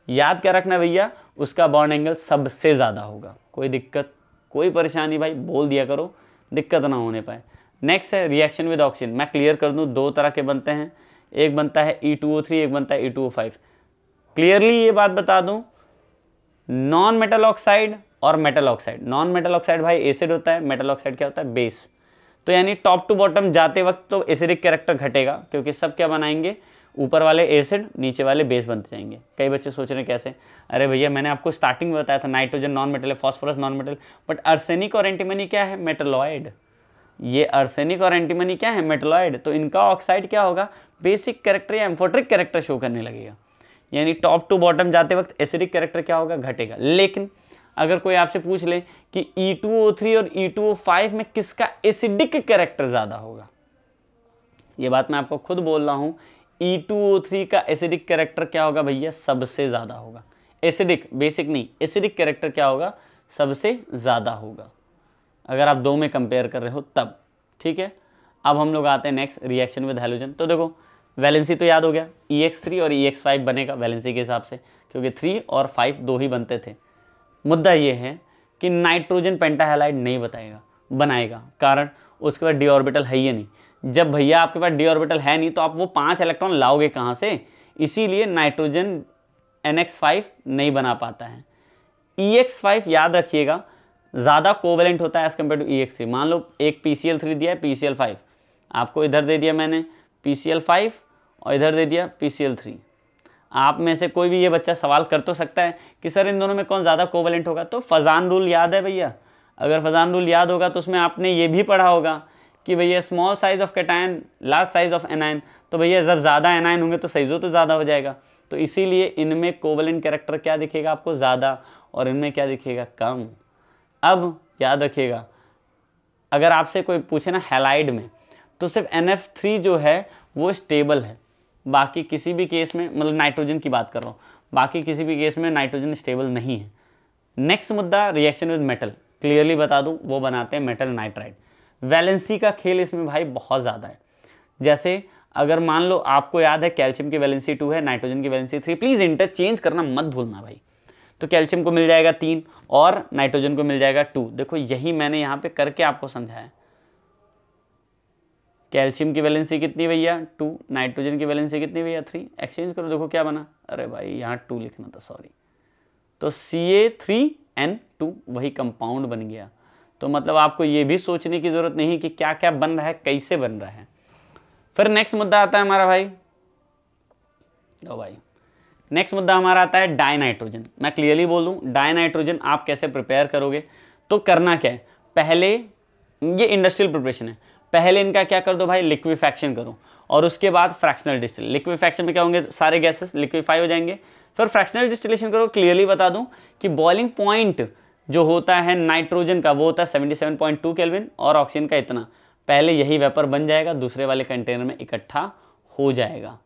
याद क्या रखना भैया उसका बॉन्ड एंगल सबसे ज्यादा होगा कोई दिक्कत कोई परेशानी भाई बोल दिया करो दिक्कत ना होने पाए नेक्स्ट है रिएक्शन विद ऑक्सीजन मैं क्लियर कर दूं दो तरह के बनते हैं एक बनता है E2O3 एक बनता है E2O5 क्लियरली ये बात बता दूं नॉन मेटल ऑक्साइड और metal oxide non metal oxide भाई एसिड होता है मेटल ऑक्साइड क्या होता है बेस तो यानी टॉप टू बॉटम जाते वक्त तो एसिडिक कैरेक्टर घटेगा क्योंकि सब क्या बनाएंगे ऊपर वाले एसिड नीचे वाले बेस बनते जाएंगे कई बच्चे सोच रहे हैं कैसे अरे भैया मैंने आपको स्टार्टिंग में बताया था नाइट्रोजन नॉन मेटल है phosphorus non metal but arsenic और एंटीमनी क्या है मेटलॉइड ये अर्सेनिक और एंटीमनी क्या है मेटलॉइड तो इनका ऑक्साइड क्या होगा बेसिक कैरेक्टर या एम्फोट्रिक कैरेक्टर शो करने लगेगा यानी टॉप टू बॉटम जाते वक्त एसिडिक कैरेक्टर क्या होगा घटेगा लेकिन अगर कोई आपसे पूछ ले कि E2O3 और E2O5 में किसका एसिडिक कैरेक्टर ज़्यादा होगा ये बात मैं आपको खुद बोल रहा हूं E2O3 का एसिडिक कैरेक्टर क्या होगा भैया सबसे ज़्यादा होगा एसिडिक बेसिक नहीं एसिडिक कैरेक्टर क्या होगा सबसे ज़्यादा होगा अगर आप दो में कंपेयर कर रहे हो तब ठीक है अब हम लोग आते हैं नेक्स्ट रिएक्शन विद हेलोजन तो देखो वैलेंसी तो याद हो गया ई एक्स थ्री और ई एक्स फाइव बनेगा वैलेंसी के हिसाब से क्योंकि थ्री और फाइव दो ही बनते थे मुद्दा ये है कि नाइट्रोजन पेंटाहेलाइड नहीं बताएगा बनाएगा कारण उसके पास डी ऑर्बिटल है ही नहीं जब भैया आपके पास डी ऑर्बिटल है नहीं तो आप वो पांच इलेक्ट्रॉन लाओगे कहाँ से इसीलिए नाइट्रोजन फाइव नहीं बना पाता है ई e याद रखिएगा ज़्यादा कोवेलेंट होता है as compare to E X मान लो एक पी दिया है पी आपको इधर दे दिया मैंने पी और इधर दे दिया पी आप में से कोई भी ये बच्चा सवाल कर तो सकता है कि सर इन दोनों में कौन ज़्यादा कोवलेंट होगा तो फजान रूल याद है भैया अगर फजान रूल याद होगा तो उसमें आपने ये भी पढ़ा होगा कि भैया small size of cation large size of anion तो भैया जब ज़्यादा एनाइन होंगे तो साइजो तो ज़्यादा हो जाएगा तो इसीलिए इनमें कोवलेंट कैरेक्टर क्या दिखेगा आपको ज़्यादा और इनमें क्या दिखेगा कम अब याद रखिएगा अगर आपसे कोई पूछे ना हेलाइड में तो सिर्फ एन जो है वो स्टेबल है बाकी किसी भी केस में मतलब नाइट्रोजन की बात कर रहा हूँ बाकी किसी भी केस में नाइट्रोजन स्टेबल नहीं है नेक्स्ट मुद्दा रिएक्शन विद मेटल क्लियरली बता दूं वो बनाते हैं मेटल नाइट्राइड वैलेंसी का खेल इसमें भाई बहुत ज़्यादा है जैसे अगर मान लो आपको याद है कैल्शियम की वैलेंसी टू है नाइट्रोजन की वैलेंसी थ्री प्लीज़ इंटरचेंज करना मत भूलना भाई तो कैल्शियम को मिल जाएगा तीन और नाइट्रोजन को मिल जाएगा टू देखो यही मैंने यहाँ पे करके आपको समझाया कैल्शियम की वैलेंसी कितनी भैया टू नाइट्रोजन की वैलेंसी कितनी भैया थ्री एक्सचेंज करो देखो क्या बना अरे भाई यहाँ टू लिखना था सॉरी तो C A three N two वही कंपाउंड बन गया तो मतलब आपको ये भी सोचने की जरूरत नहीं कि क्या क्या बन रहा है कैसे बन रहा है फिर नेक्स्ट मुद्दा आता है हमारा भाई ओ भाई नेक्स्ट मुद्दा हमारा आता है डायनाइट्रोजन मैं क्लियरली बोल दूं नाइट्रोजन आप कैसे प्रिपेयर करोगे तो करना क्या है पहले ये इंडस्ट्रियल प्रिपरेशन है पहले इनका क्या कर दो भाई लिक्विफैक्शन करो और उसके बाद फ्रैक्शनल डिस्टिल लिक्विफैक्शन में क्या होंगे सारे गैसेस लिक्विफाई हो जाएंगे फिर फ्रैक्शनल डिस्टिलेशन करो क्लियरली बता दूं कि बॉइलिंग पॉइंट जो होता है नाइट्रोजन का वो होता है 77.2 केल्विन और ऑक्सीजन का इतना पहले यही वेपर बन जाएगा दूसरे वाले कंटेनर में इकट्ठा हो जाएगा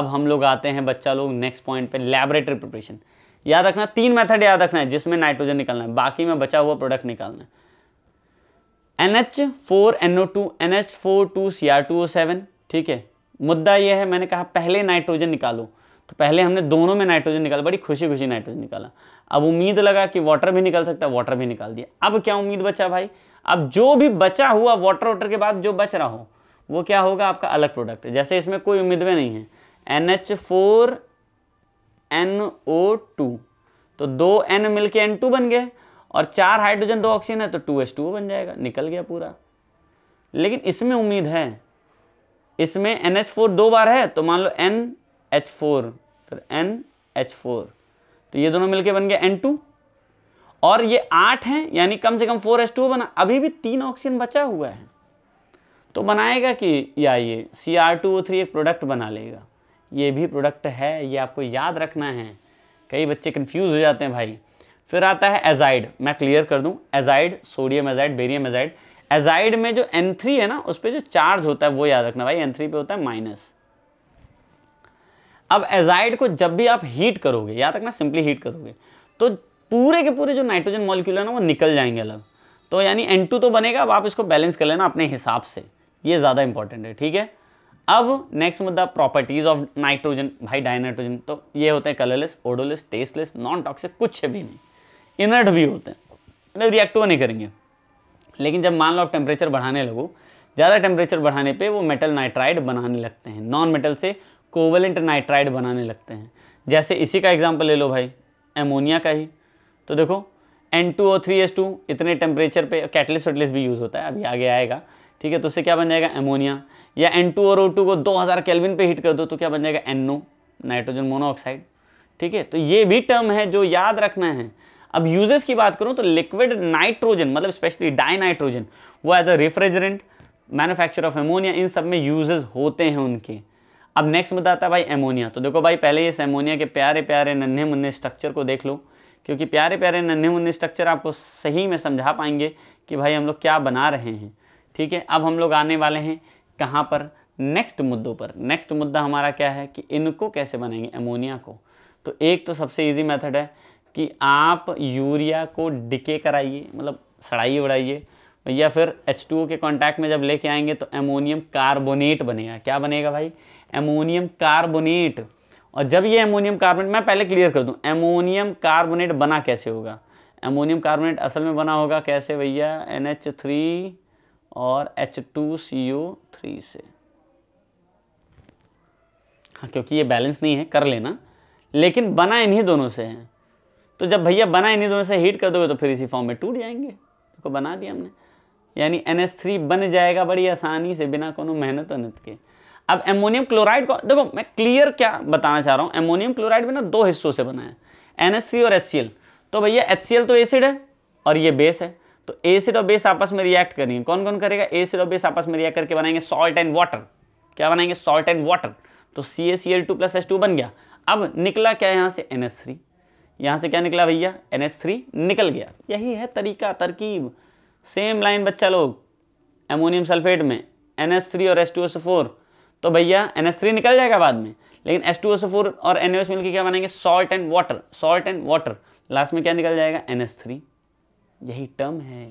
अब हम लोग आते हैं बच्चा लोग नेक्स्ट पॉइंट पे लैबोरेटरी प्रिपरेशन याद रखना तीन मेथड याद रखना है जिसमें नाइट्रोजन निकालना है बाकी में बचा हुआ प्रोडक्ट निकालना है N four two N H four two C R two O seven ठीक है मुद्दा यह है मैंने कहा पहले नाइट्रोजन निकालो तो पहले हमने दोनों में नाइट्रोजन निकाला बड़ी खुशी खुशी नाइट्रोजन निकाला अब उम्मीद लगा कि वाटर भी निकल सकता है वाटर भी निकाल दिया अब क्या उम्मीद बचा भाई अब जो भी बचा हुआ वाटर वाटर के बाद जो बच रहा हो वो क्या होगा आपका अलग प्रोडक्ट जैसे इसमें कोई उम्मीद में नहीं है N H four N O two तो दो एन मिलके एन टू बन गए और चार हाइड्रोजन दो ऑक्सीजन है तो टू एस टू बन जाएगा निकल गया पूरा लेकिन इसमें उम्मीद है इसमें एन एच फोर दो बार है तो मान लो एन एच फोर फिर एन एच फोर तो ये दोनों मिलके बन गया एन टू और ये आठ है यानी कम से कम फोर एस टू बना अभी भी तीन ऑक्सीजन बचा हुआ है तो बनाएगा कि या ये सी आर टू थ्री एक प्रोडक्ट बना लेगा ये भी प्रोडक्ट है ये आपको याद रखना है कई बच्चे कन्फ्यूज़ हो जाते हैं भाई फिर आता है एजाइड मैं क्लियर कर दूं azide sodium azide barium azide azide में जो N3 है ना उस पर जो चार्ज होता है वो याद रखना भाई N3 पे होता है माइनस अब एजाइड को जब भी आप हीट करोगे याद रखना सिंपली हीट करोगे तो पूरे के पूरे जो नाइट्रोजन मॉलिक्यूल है ना वो निकल जाएंगे अलग तो यानी N2 तो बनेगा अब आप इसको बैलेंस कर लेना अपने हिसाब से ये ज़्यादा इंपॉर्टेंट है ठीक है अब नेक्स्ट मुद्दा प्रॉपर्टीज ऑफ नाइट्रोजन भाई डायनाइट्रोजन तो ये होते हैं colourless odourless tasteless non toxic कुछ भी नहीं इनर्ट भी होते हैं मतलब रिएक्ट वो नहीं करेंगे लेकिन जब मान लो आप टेम्परेचर बढ़ाने लगो ज़्यादा टेम्परेचर बढ़ाने पे वो मेटल नाइट्राइड बनाने लगते हैं नॉन मेटल से कोवलेंट नाइट्राइड बनाने लगते हैं जैसे इसी का एग्जाम्पल ले लो भाई एमोनिया का ही तो देखो N two O three S two इतने टेम्परेचर पे कैटलिस वेटलिस भी यूज़ होता है अभी आगे आएगा ठीक है तो उससे क्या बन जाएगा एमोनिया या एन टू और ओ टू को दो हज़ार कैलविन पर हीट कर दो तो क्या बन जाएगा एनओ नाइट्रोजन मोनोऑक्साइड ठीक है तो ये भी टर्म है जो याद रखना है अब यूजेस की बात करूं तो लिक्विड नाइट्रोजन मतलब स्पेशली डाइनाइट्रोजन वो as a refrigerant manufacture of ammonia इन सब में यूजेस होते हैं उनके अब नेक्स्ट मुद्दा आता है भाई एमोनिया तो देखो भाई पहले इस एमोनिया के प्यारे प्यारे नन्हे मुन्ने स्ट्रक्चर को देख लो क्योंकि प्यारे प्यारे नन्हे मुन्ने स्ट्रक्चर आपको सही में समझा पाएंगे कि भाई हम लोग क्या बना रहे हैं ठीक है अब हम लोग आने वाले हैं कहाँ पर नेक्स्ट मुद्दों पर नेक्स्ट मुद्दा हमारा क्या है कि इनको कैसे बनाएंगे एमोनिया को तो एक तो सबसे ईजी मेथड है कि आप यूरिया को डिके कराइए मतलब सड़ाइए उड़ाइए या फिर H2O के कांटेक्ट में जब लेके आएंगे तो एमोनियम कार्बोनेट बनेगा क्या बनेगा भाई एमोनियम कार्बोनेट और जब ये एमोनियम कार्बोनेट मैं पहले क्लियर कर दूं एमोनियम कार्बोनेट बना कैसे होगा एमोनियम कार्बोनेट असल में बना होगा कैसे भैया एन और एच से हाँ क्योंकि ये बैलेंस नहीं है कर लेना लेकिन बना इन्हीं दोनों से है तो जब भैया बना ही नहीं तो उसे हीट कर दोगे तो फिर इसी फॉर्म में टूट जाएंगे तो बना दिया हमने यानी एन बन जाएगा बड़ी आसानी से बिना कोनो मेहनत वनत के अब एमोनियम क्लोराइड को देखो मैं क्लियर क्या बताना चाह रहा हूँ एमोनियम क्लोराइड भी ना दो हिस्सों से बनाया है एन और एच तो भैया एच तो एसिड है और ये बेस है तो एसिड और बेस आपस में रिएक्ट करेंगे कौन कौन करेगा एसिड और बेस आपस में रिएक्ट करके बनाएंगे सॉल्ट एंड वाटर क्या बनाएंगे सॉल्ट एंड वाटर तो C A C L two plus S two बन गया अब निकला क्या यहाँ से एन एस थ्री यहां से क्या निकला भैया एन निकल गया यही है तरीका तरकीब सेम लाइन बच्चा लोग एमोनियम सल्फेट में एन और एस तो भैया एन निकल जाएगा बाद में लेकिन एस और एन मिलकर क्या बनाएंगे salt and water salt and water last में क्या निकल जाएगा एन यही टर्म है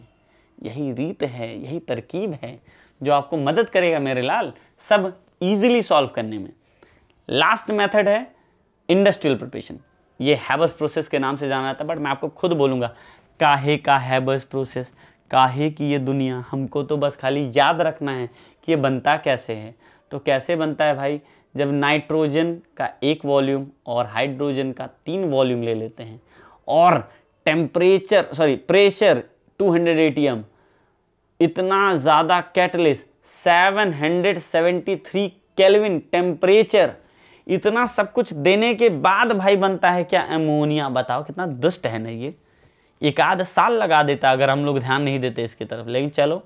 यही रीत है यही तरकीब है जो आपको मदद करेगा मेरे लाल सब इजिली सॉल्व करने में लास्ट मेथड है इंडस्ट्रियल प्रिपरेशन ये हैबस प्रोसेस के नाम से जाना जाता है बट मैं आपको खुद बोलूँगा काहे का हैबस प्रोसेस काहे की ये दुनिया हमको तो बस खाली याद रखना है कि ये बनता कैसे है तो कैसे बनता है भाई जब नाइट्रोजन का एक वॉल्यूम और हाइड्रोजन का तीन वॉल्यूम ले लेते हैं और temperature sorry pressure 200 hundred ATM इतना ज़्यादा कैटलिस्ट 773 केल्विन टेम्परेचर इतना सब कुछ देने के बाद भाई बनता है क्या एमोनिया बताओ कितना दुष्ट है ना ये एक आध साल लगा देता अगर हम लोग ध्यान नहीं देते इसकी तरफ लेकिन चलो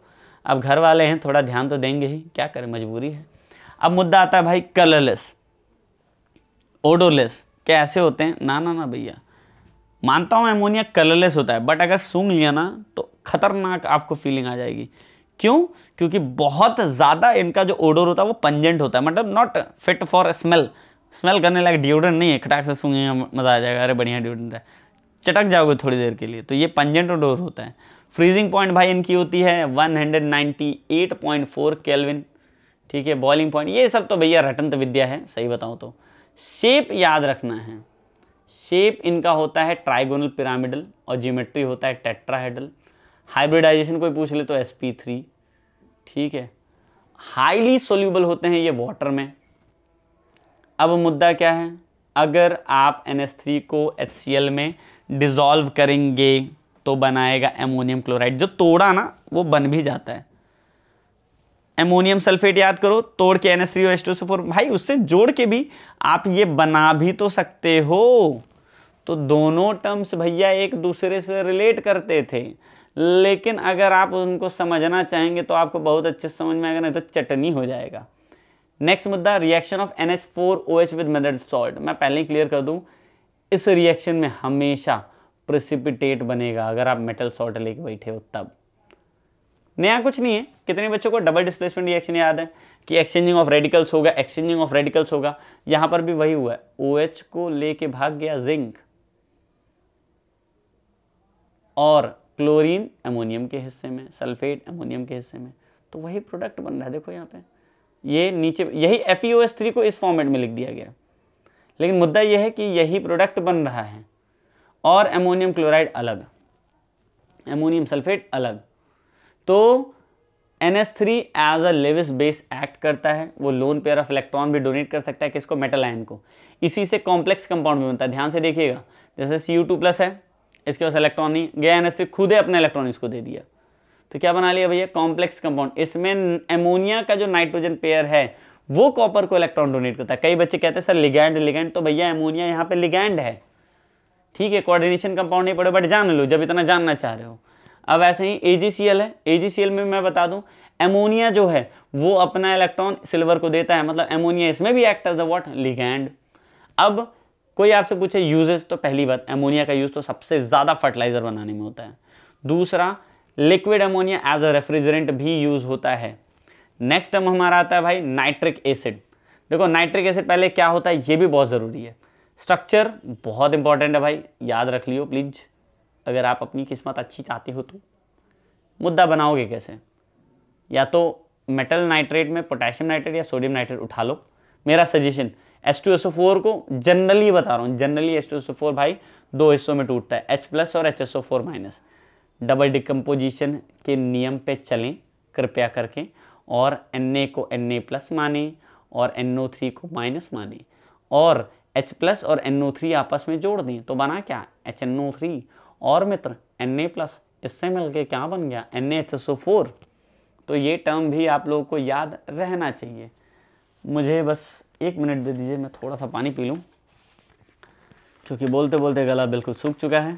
अब घर वाले हैं थोड़ा ध्यान तो देंगे ही क्या करें मजबूरी है अब मुद्दा आता है भाई कलरलेस ओडोलेस क्या ऐसे होते हैं ना ना ना भैया मानता हूं एमोनिया कलरलेस होता है बट अगर सूंघ लिया ना तो खतरनाक आपको फीलिंग आ जाएगी क्यों क्योंकि बहुत ज़्यादा इनका जो ओडोर होता है वो पंजेंट होता है मतलब not fit for smell smell करने लायक डिओड्रेंट नहीं है खटाक से सूंघेंगे मज़ा आ जाएगा अरे बढ़िया डिओड्रेंट है चटक जाओगे थोड़ी देर के लिए तो ये पंजेंट डोर होता है फ्रीजिंग पॉइंट भाई इनकी होती है 198.4 केल्विन ठीक है बॉइलिंग पॉइंट ये सब तो भैया रटंत तो विद्या है सही बताऊँ तो शेप याद रखना है शेप इनका होता है ट्राइगोनल पिरामिडल और जियोमेट्री होता है टेट्राहेडल हाइब्रिडाइजेशन कोई पूछ ले तो थ्री ठीक है हाईली सोल्यूबल होते हैं ये वाटर में अब मुद्दा क्या है अगर आप एन थ्री को एच में डिज़ोल्व करेंगे तो बनाएगा एमोनियम क्लोराइड जो तोड़ा ना वो बन भी जाता है एमोनियम सल्फेट याद करो तोड़ के एन एस थ्री भाई उससे जोड़ के भी आप ये बना भी तो सकते हो तो दोनों टर्म्स भैया एक दूसरे से रिलेट करते थे लेकिन अगर आप उनको समझना चाहेंगे तो आपको बहुत अच्छे समझ में आएगा नहीं तो चटनी हो जाएगा नेक्स्ट मुद्दा reaction of N H four O H with metal salt मैं पहले ही क्लियर कर दूं इस रिएक्शन में हमेशा प्रिसिपिटेट बनेगा अगर आप मेटल सॉल्ट लेके बैठे हो तब नया कुछ नहीं है कितने बच्चों को डबल डिस्प्लेसमेंट रिएक्शन याद है कि एक्सचेंजिंग ऑफ रेडिकल्स होगा एक्सचेंजिंग ऑफ रेडिकल्स होगा यहां पर भी वही हुआ है ओ OH को लेके भाग गया जिंक और क्लोरीन एमोनियम के हिस्से में सल्फेट एमोनियम के हिस्से में तो वही प्रोडक्ट बन रहा है देखो यहां पर ये नीचे यही एफ थ्री e को इस फॉर्मेट में लिख दिया गया लेकिन मुद्दा यह है कि यही प्रोडक्ट बन रहा है और एमोनियम क्लोराइड अलग एमोनियम सल्फेट अलग तो three as a Lewis base act करता है वो लोन पेयर ऑफ इलेक्ट्रॉन भी डोनेट कर सकता है किसको मेटल आयन को इसी से कॉम्प्लेक्स कंपाउंड भी बनता है ध्यान से देखिएगा जैसे सी यू टू प्लस है इसके पास इलेक्ट्रॉन नहीं गया एन खुद ही अपने इलेक्ट्रॉन इसको दे दिया तो क्या बना लिया भैया कॉम्प्लेक्स कंपाउंड इसमें एमोनिया का जो नाइट्रोजन पेयर है वो कॉपर को इलेक्ट्रॉन डोनेट करता है कई बच्चे कहते हैं सर लिगैंड लिगैंड तो भैया एमोनिया यहाँ पे लिगैंड है ठीक है कोऑर्डिनेशन कंपाउंड नहीं पड़े बट जान लो जब इतना जानना चाह रहे हो अब ऐसे ही एजीसीएल है एजीसीएल में मैं बता दूं एमोनिया जो है वो अपना इलेक्ट्रॉन सिल्वर को देता है मतलब एमोनिया इसमें भी act as the what ligand अब कोई आपसे पूछे यूजेस तो पहली बात एमोनिया का यूज तो सबसे ज्यादा फर्टिलाइजर बनाने में होता है दूसरा liquid ammonia as a refrigerant भी यूज होता है नेक्स्ट टर्म हमारा आता है भाई नाइट्रिक एसिड देखो नाइट्रिक एसिड पहले क्या होता है ये भी बहुत ज़रूरी है स्ट्रक्चर बहुत इंपॉर्टेंट है भाई याद रख लियो प्लीज अगर आप अपनी किस्मत अच्छी चाहते हो तो मुद्दा बनाओगे कैसे या तो मेटल नाइट्रेट में पोटेशियम नाइट्रेट या सोडियम नाइट्रेट उठा लो मेरा सजेशन एस टू फोर को जनरली बता रहा हूँ जनरली एस टू फोर भाई दो हिस्सों में टूटता है एच प्लस और H four minus double decomposition के नियम पे चलें कृपया करके और एन को एन ए प्लस माने और थ्री को माइनस माने और H प्लस और थ्री आपस में जोड़ दें तो बना क्या थ्री और मित्र ए प्लस इससे मिलके क्या बन गया फोर तो ये टर्म भी आप लोगों को याद रहना चाहिए मुझे बस एक मिनट दे दीजिए मैं थोड़ा सा पानी पी लूँ क्योंकि बोलते बोलते गला बिल्कुल सूख चुका है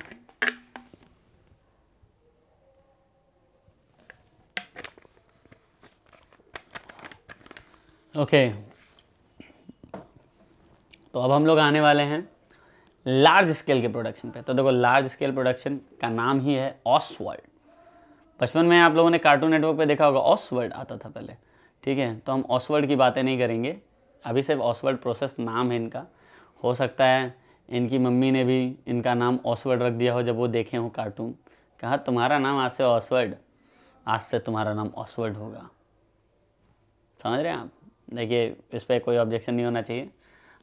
ओके तो अब हम लोग आने वाले हैं लार्ज स्केल के प्रोडक्शन पे तो देखो लार्ज स्केल प्रोडक्शन का नाम ही है ऑसवर्ड बचपन में आप लोगों ने कार्टून नेटवर्क पे देखा होगा ऑसवर्ड आता था पहले ठीक है तो हम ऑसवर्ड की बातें नहीं करेंगे अभी सिर्फ ऑसवर्ड प्रोसेस नाम है इनका हो सकता है इनकी मम्मी ने भी इनका नाम ऑसवर्ड रख दिया हो जब वो देखे हो कार्टून कहा तुम्हारा नाम आज से ऑसवर्ड आज से तुम्हारा नाम ऑसवर्ड होगा समझ रहे हैं आप देखिए इस पर कोई ऑब्जेक्शन नहीं होना चाहिए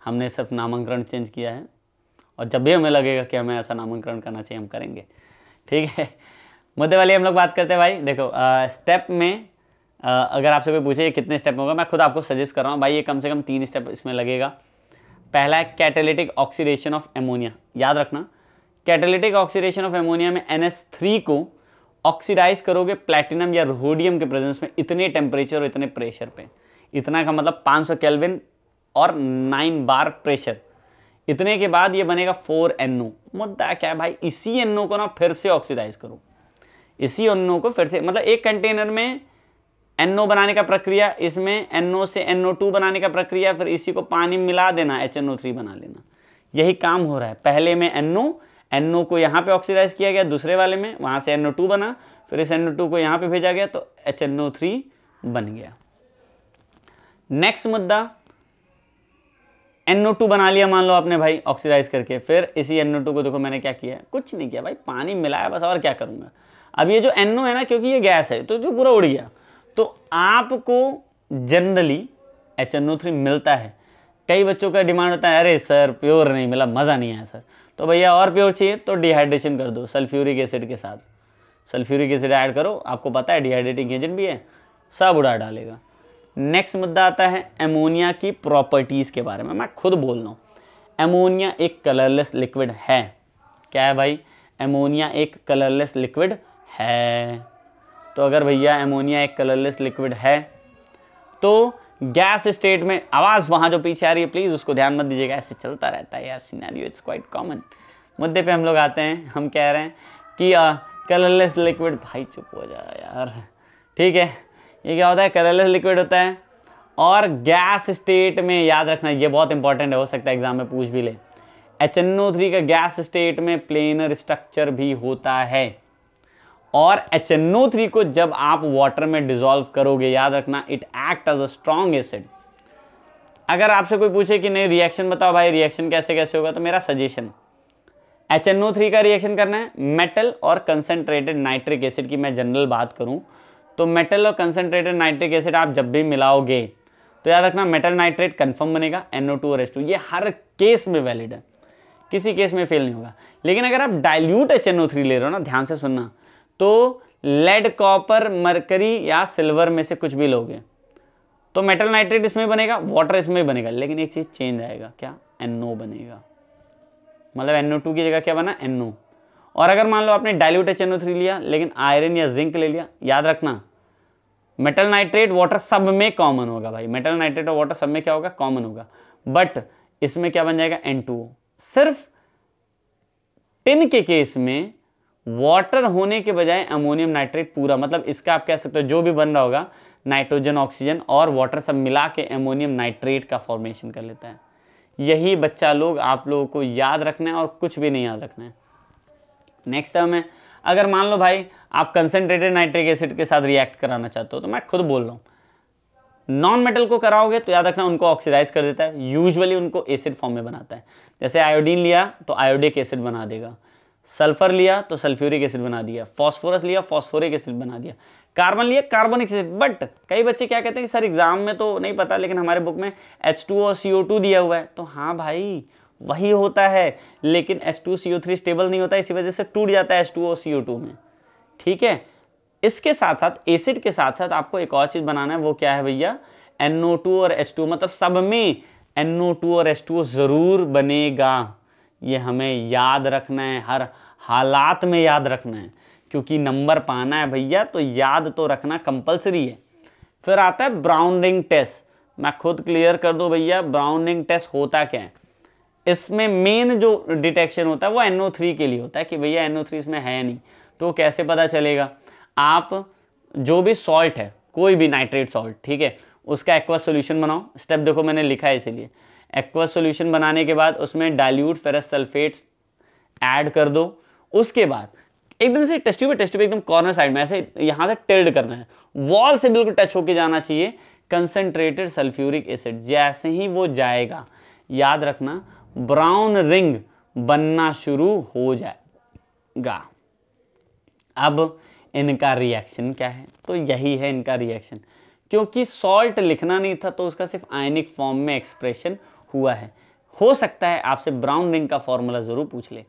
हमने सिर्फ नामांकन चेंज किया है और जब भी हमें लगेगा कि हमें ऐसा नामांकन करना चाहिए हम करेंगे ठीक है मुद्दे वाली हम लोग बात करते हैं भाई देखो आ, स्टेप में आ, अगर आपसे कोई पूछे कितने स्टेप होगा मैं खुद आपको सजेस्ट कर रहा हूँ भाई ये कम से कम तीन स्टेप इसमें लगेगा पहला है कैटेलिटिक ऑक्सीडेशन ऑफ एमोनिया याद रखना कैटेलिटिक ऑक्सीडेशन ऑफ एमोनिया में एन को ऑक्सीडाइज करोगे प्लेटिनम या रोडियम के प्रेजेंस में इतने टेम्परेचर और इतने प्रेशर पर इतना का मतलब 500 सौ कैलविन और 9 बार प्रेशर इतने के बाद ये बनेगा 4NO मुद्दा क्या है भाई इसी NO को ना फिर से ऑक्सीडाइज करो इसी NO को फिर से मतलब एक कंटेनर में NO बनाने का प्रक्रिया इसमें NO से NO2 बनाने का प्रक्रिया फिर इसी को पानी मिला देना HNO3 बना लेना यही काम हो रहा है पहले में NO NO को यहाँ पे ऑक्सीडाइज किया गया दूसरे वाले में वहाँ से NO2 बना फिर इस NO2 को यहाँ पे भेजा गया तो HNO3 बन गया नेक्स्ट मुद्दा NO2 बना लिया मान लो आपने भाई ऑक्सीडाइज करके फिर इसी NO2 को देखो मैंने क्या किया कुछ नहीं किया भाई पानी मिलाया बस और क्या करूंगा अब ये जो NO है ना क्योंकि ये गैस है तो जो पूरा उड़ गया तो आपको जनरली एच मिलता है कई बच्चों का डिमांड होता है अरे सर प्योर नहीं मिला मज़ा नहीं आया सर तो भैया और प्योर चाहिए तो डिहाइड्रेशन कर दो सल्फ्यूरिक एसिड के साथ सल्फ्यूरिक एसिड ऐड करो आपको पता है डिहाइड्रेटिंग एजेंट भी है सब उड़ा डालेगा नेक्स्ट मुद्दा आता है एमोनिया की प्रॉपर्टीज़ के बारे में मैं खुद बोल रहा हूँ एमोनिया एक कलरलेस लिक्विड है क्या है भाई एमोनिया एक कलरलेस लिक्विड है तो अगर भैया एमोनिया एक कलरलेस लिक्विड है तो गैस स्टेट में आवाज़ वहां जो पीछे आ रही है प्लीज़ उसको ध्यान मत दीजिएगा ऐसे चलता रहता है यार सिनेरियो इट्स क्वाइट कॉमन मुद्दे पे हम लोग आते हैं हम कह रहे हैं कि कलरलेस लिक्विड भाई चुप हो जा यार ठीक है ये क्या होता है कलरलेस लिक्विड होता है और गैस स्टेट में याद रखना ये बहुत इंपॉर्टेंट है हो सकता है एग्जाम में पूछ भी ले एच का गैस स्टेट में प्लेनर स्ट्रक्चर भी होता है और एच को जब आप वाटर में डिजोल्व करोगे याद रखना it act as a strong acid अगर आपसे कोई पूछे कि नहीं रिएक्शन बताओ भाई रिएक्शन कैसे कैसे होगा तो मेरा सजेशन एच का रिएक्शन करना है मेटल और कंसेंट्रेटेड नाइट्रिक एसिड की मैं जनरल बात करूं तो मेटल और कंसनट्रेटेड नाइट्रिक एसिड आप जब भी मिलाओगे तो याद रखना मेटल नाइट्रेट कन्फर्म बनेगा एनओ टू और एस टू ये हर केस में वैलिड है किसी केस में फेल नहीं होगा लेकिन अगर आप डाइल्यूट एच एन थ्री ले रहे हो ना ध्यान से सुनना तो लेड कॉपर मरकरी या सिल्वर में से कुछ भी लोगे तो मेटल नाइट्रेट इसमें बनेगा वाटर इसमें बनेगा लेकिन एक चीज चेंज आएगा क्या एनओ बनेगा मतलब एनओ टू की जगह क्या बना एनओ और अगर मान लो आपने डायल्यूट एच थ्री लिया लेकिन आयरन या जिंक ले लिया याद रखना मेटल नाइट्रेट वाटर सब में कॉमन होगा भाई मेटल नाइट्रेट और वाटर सब में क्या होगा कॉमन होगा बट इसमें क्या बन जाएगा एन सिर्फ टिन के केस में वाटर होने के बजाय अमोनियम नाइट्रेट पूरा मतलब इसका आप कह सकते हो जो भी बन रहा होगा नाइट्रोजन ऑक्सीजन और वाटर सब मिला के एमोनियम नाइट्रेट का फॉर्मेशन कर लेता है यही बच्चा लोग आप लोगों को याद रखना है और कुछ भी नहीं याद रखना है नेक्स्ट टर्म है अगर मान लो भाई आप कंसेंट्रेटेड नाइट्रिक एसिड के साथ रिएक्ट कराना चाहते हो तो मैं खुद बोल रहा हूँ नॉन मेटल को कराओगे तो याद रखना उनको ऑक्सीडाइज कर देता है यूजुअली उनको एसिड फॉर्म में बनाता है जैसे आयोडीन लिया तो आयोडिक एसिड बना देगा सल्फर लिया तो सल्फ्यूरिक एसिड बना दिया फॉस्फोरस लिया फॉस्फोरिक एसिड बना दिया कार्बन लिया कार्बनिक एसिड बट कई बच्चे क्या कहते हैं सर एग्जाम में तो नहीं पता लेकिन हमारे बुक में एच और सी दिया हुआ है तो हाँ भाई वही होता है लेकिन एस टू थ्री स्टेबल नहीं होता इसी वजह से टूट जाता है एस टू टू में ठीक है इसके साथ साथ एसिड के साथ साथ आपको एक और चीज बनाना है वो क्या है भैया एनओ टू और टू मतलब सब में एनओ टू और टू जरूर बनेगा ये हमें याद रखना है हर हालात में याद रखना है क्योंकि नंबर पाना है भैया तो याद तो रखना कंपलसरी है फिर आता है ब्राउनिंग टेस्ट मैं खुद क्लियर कर दूं भैया ब्राउनिंग टेस्ट होता क्या है इसमें मेन जो डिटेक्शन होता है वो NO3 के लिए होता है कि भैया NO3 इसमें है नहीं तो कैसे पता चलेगा आप जो भी सॉल्ट है कोई भी नाइट्रेट सॉल्ट ठीक है उसका एक्वा सोल्यूशन बनाओ स्टेप देखो मैंने लिखा है इसीलिए एक्वा सोल्यूशन बनाने के बाद उसमें डाइल्यूट फेरस सल्फेट ऐड कर दो उसके बाद एकदम से टेस्ट ट्यूब टेस्ट एकदम कॉर्नर साइड में ऐसे यहां से टिल्ड करना है वॉल से बिल्कुल टच होके जाना चाहिए कंसेंट्रेटेड सल्फ्यूरिक एसिड जैसे ही वो जाएगा याद रखना ब्राउन रिंग बनना शुरू हो जाएगा अब इनका रिएक्शन क्या है तो यही है इनका रिएक्शन क्योंकि सॉल्ट लिखना नहीं था तो उसका सिर्फ आयनिक फॉर्म में एक्सप्रेशन हुआ है हो सकता है आपसे ब्राउन रिंग का फॉर्मूला जरूर पूछ ले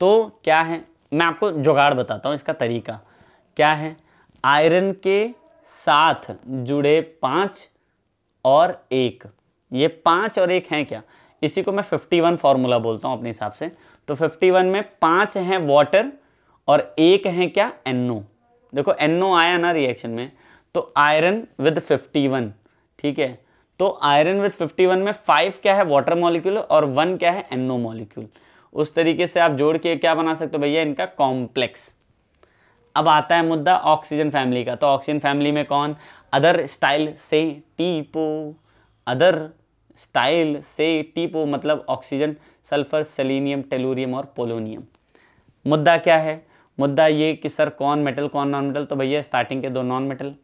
तो क्या है मैं आपको जुगाड़ बताता हूं इसका तरीका क्या है आयरन के साथ जुड़े पांच और एक ये पांच और एक हैं क्या इसी को मैं 51 फॉर्मूला बोलता हूं अपने हिसाब से तो 51 में पांच हैं वाटर और एक है क्या एनओ देखो एनओ आया ना रिएक्शन में तो आयरन विद 51 ठीक है तो आयरन विद 51 में फाइव क्या है वाटर मॉलिक्यूल और वन क्या है एनओ मॉलिक्यूल उस तरीके से आप जोड़ के क्या बना सकते हो भैया इनका कॉम्प्लेक्स अब आता है मुद्दा ऑक्सीजन फैमिली का तो ऑक्सीजन फैमिली में कौन अदर स्टाइल से टीपो अदर स्टाइल से टीप वो मतलब ऑक्सीजन सल्फर सेलिनियम टेलोरियम और पोलोनियम मुद्दा क्या है मुद्दा ये कि सर कौन मेटल कौन नॉन मेटल तो भैया स्टार्टिंग के दो नॉन मेटल